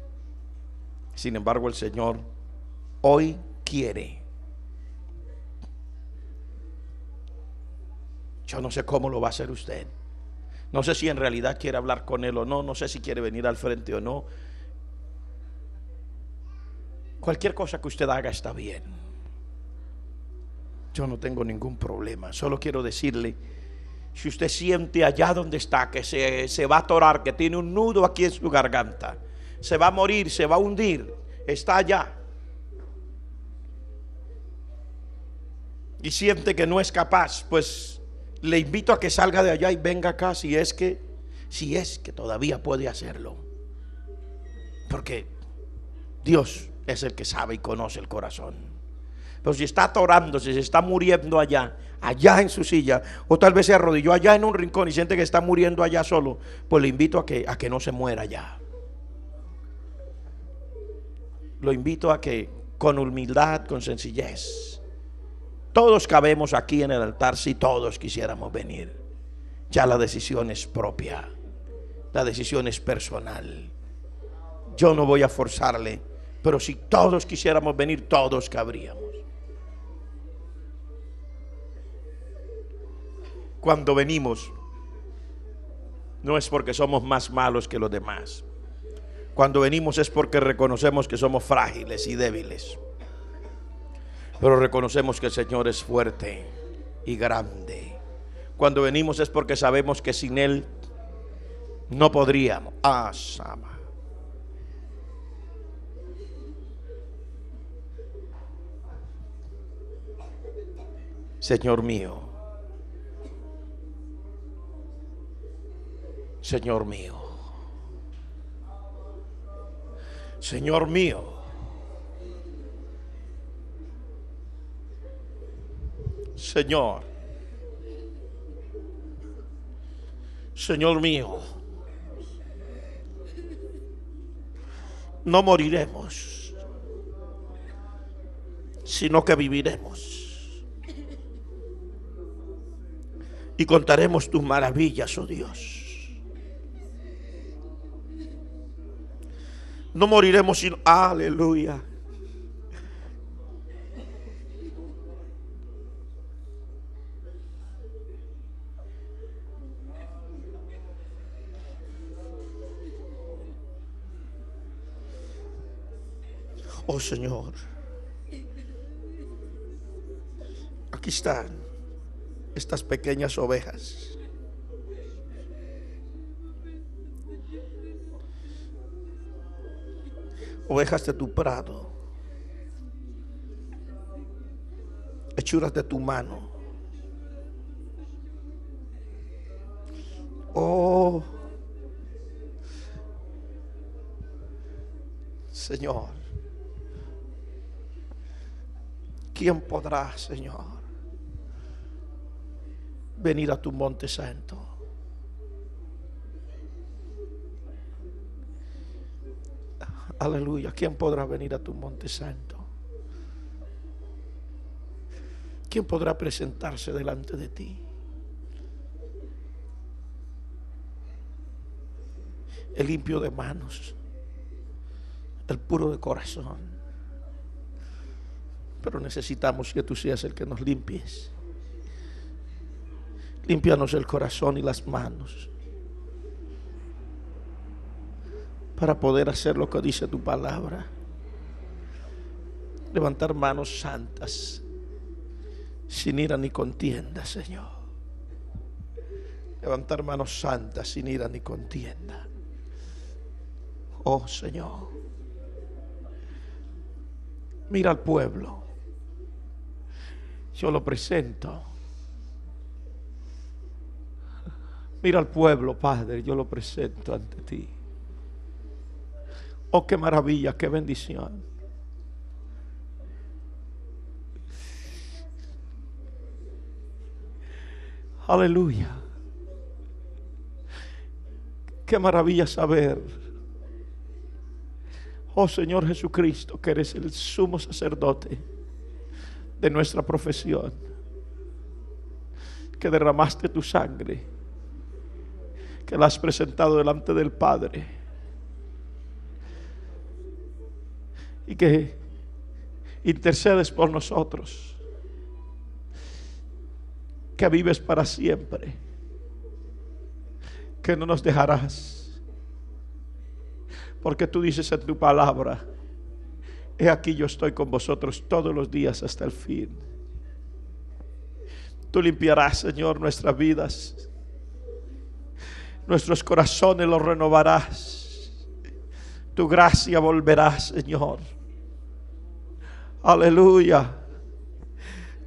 Sin embargo, el Señor hoy quiere. Yo no sé cómo lo va a hacer usted. No sé si en realidad quiere hablar con él o no. No sé si quiere venir al frente o no. Cualquier cosa que usted haga está bien. Yo no tengo ningún problema. Solo quiero decirle, si usted siente allá donde está, que se, va a atorar, que tiene un nudo aquí en su garganta, se va a morir, se va a hundir, está allá. Y siente que no es capaz, pues le invito a que salga de allá y venga acá si es que, si es que todavía puede hacerlo. Porque Dios es el que sabe y conoce el corazón. Pero si está atorando, si se está muriendo allá, allá en su silla, o tal vez se arrodilló allá en un rincón y siente que está muriendo allá solo, pues le invito a que, a que no se muera allá. Lo invito a que con humildad, con sencillez, todos cabemos aquí en el altar si todos quisiéramos venir. Ya la decisión es propia, la decisión es personal. Yo no voy a forzarle pero si todos quisiéramos venir, todos cabríamos. Cuando venimos, no es porque somos más malos que los demás. Cuando venimos es porque reconocemos que somos frágiles y débiles. Pero reconocemos que el Señor es fuerte y grande. Cuando venimos es porque sabemos que sin Él no podríamos. Ah, Señor mío, Señor mío, Señor mío. Señor, Señor mío, no moriremos, sino que viviremos y contaremos tus maravillas, oh Dios. No moriremos sin aleluya. Oh Señor, aquí están estas pequeñas ovejas. Ovejas de tu prado, hechuras de tu mano. Oh, Señor, ¿quién podrá, Señor? venir a tu monte santo. Aleluya, ¿quién podrá venir a tu monte santo? ¿Quién podrá presentarse delante de ti? El limpio de manos, el puro de corazón. Pero necesitamos que tú seas el que nos limpies Límpianos el corazón y las manos para poder hacer lo que dice tu palabra. Levantar manos santas, sin ira ni contienda, Señor. Levantar manos santas, sin ira ni contienda. Oh Señor, mira al pueblo. Yo lo presento Mira al pueblo, Padre, yo lo presento ante ti. Oh, qué maravilla, qué bendición. Aleluya. Qué maravilla saber. Oh Señor Jesucristo, que eres el sumo sacerdote de nuestra profesión, que derramaste tu sangre la has presentado delante del Padre. Y que intercedes por nosotros. Que vives para siempre. Que no nos dejarás. Porque tú dices en tu palabra, he aquí yo estoy con vosotros todos los días hasta el fin. Tú limpiarás, Señor, nuestras vidas nuestros corazones los renovarás. Tu gracia volverá, Señor. Aleluya.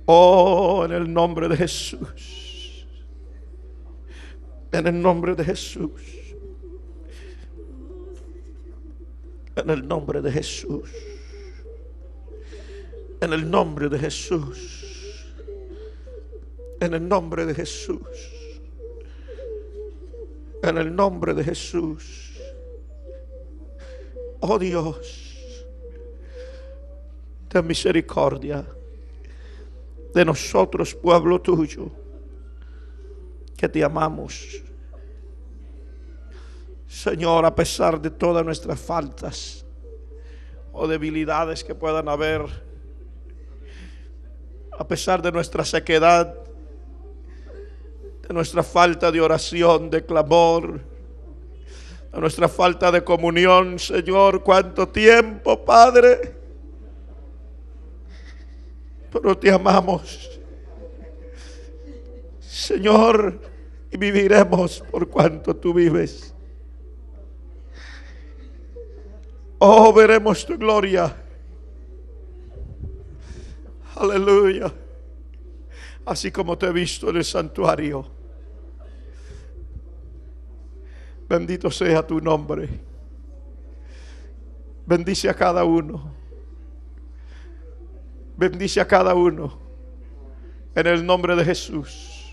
Oh, en el nombre de Jesús. En el nombre de Jesús. En el nombre de Jesús. En el nombre de Jesús. En el nombre de Jesús. En el nombre de Jesús. Oh Dios, de misericordia de nosotros, pueblo tuyo, que te amamos. Señor, a pesar de todas nuestras faltas o debilidades que puedan haber, a pesar de nuestra sequedad, de nuestra falta de oración, de clamor, de nuestra falta de comunión, Señor. ¿Cuánto tiempo, Padre? Pero te amamos. Señor, y viviremos por cuanto tú vives. Oh, veremos tu gloria. Aleluya. Así como te he visto en el santuario. Bendito sea tu nombre. Bendice a cada uno. Bendice a cada uno. En el nombre de Jesús.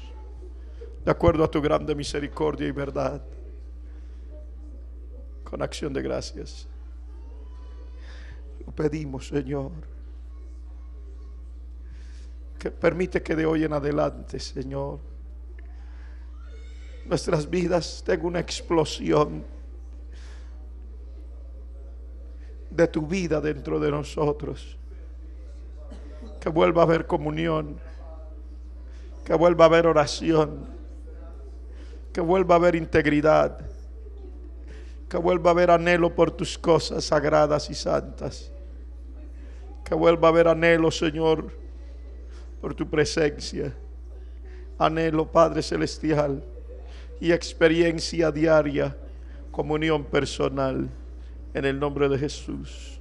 De acuerdo a tu grande misericordia y verdad. Con acción de gracias. Lo pedimos, Señor. Que permite que de hoy en adelante, Señor nuestras vidas tenga una explosión de tu vida dentro de nosotros. Que vuelva a haber comunión, que vuelva a haber oración, que vuelva a haber integridad, que vuelva a haber anhelo por tus cosas sagradas y santas. Que vuelva a haber anhelo, Señor, por tu presencia. Anhelo, Padre Celestial y experiencia diaria, comunión personal, en el nombre de Jesús.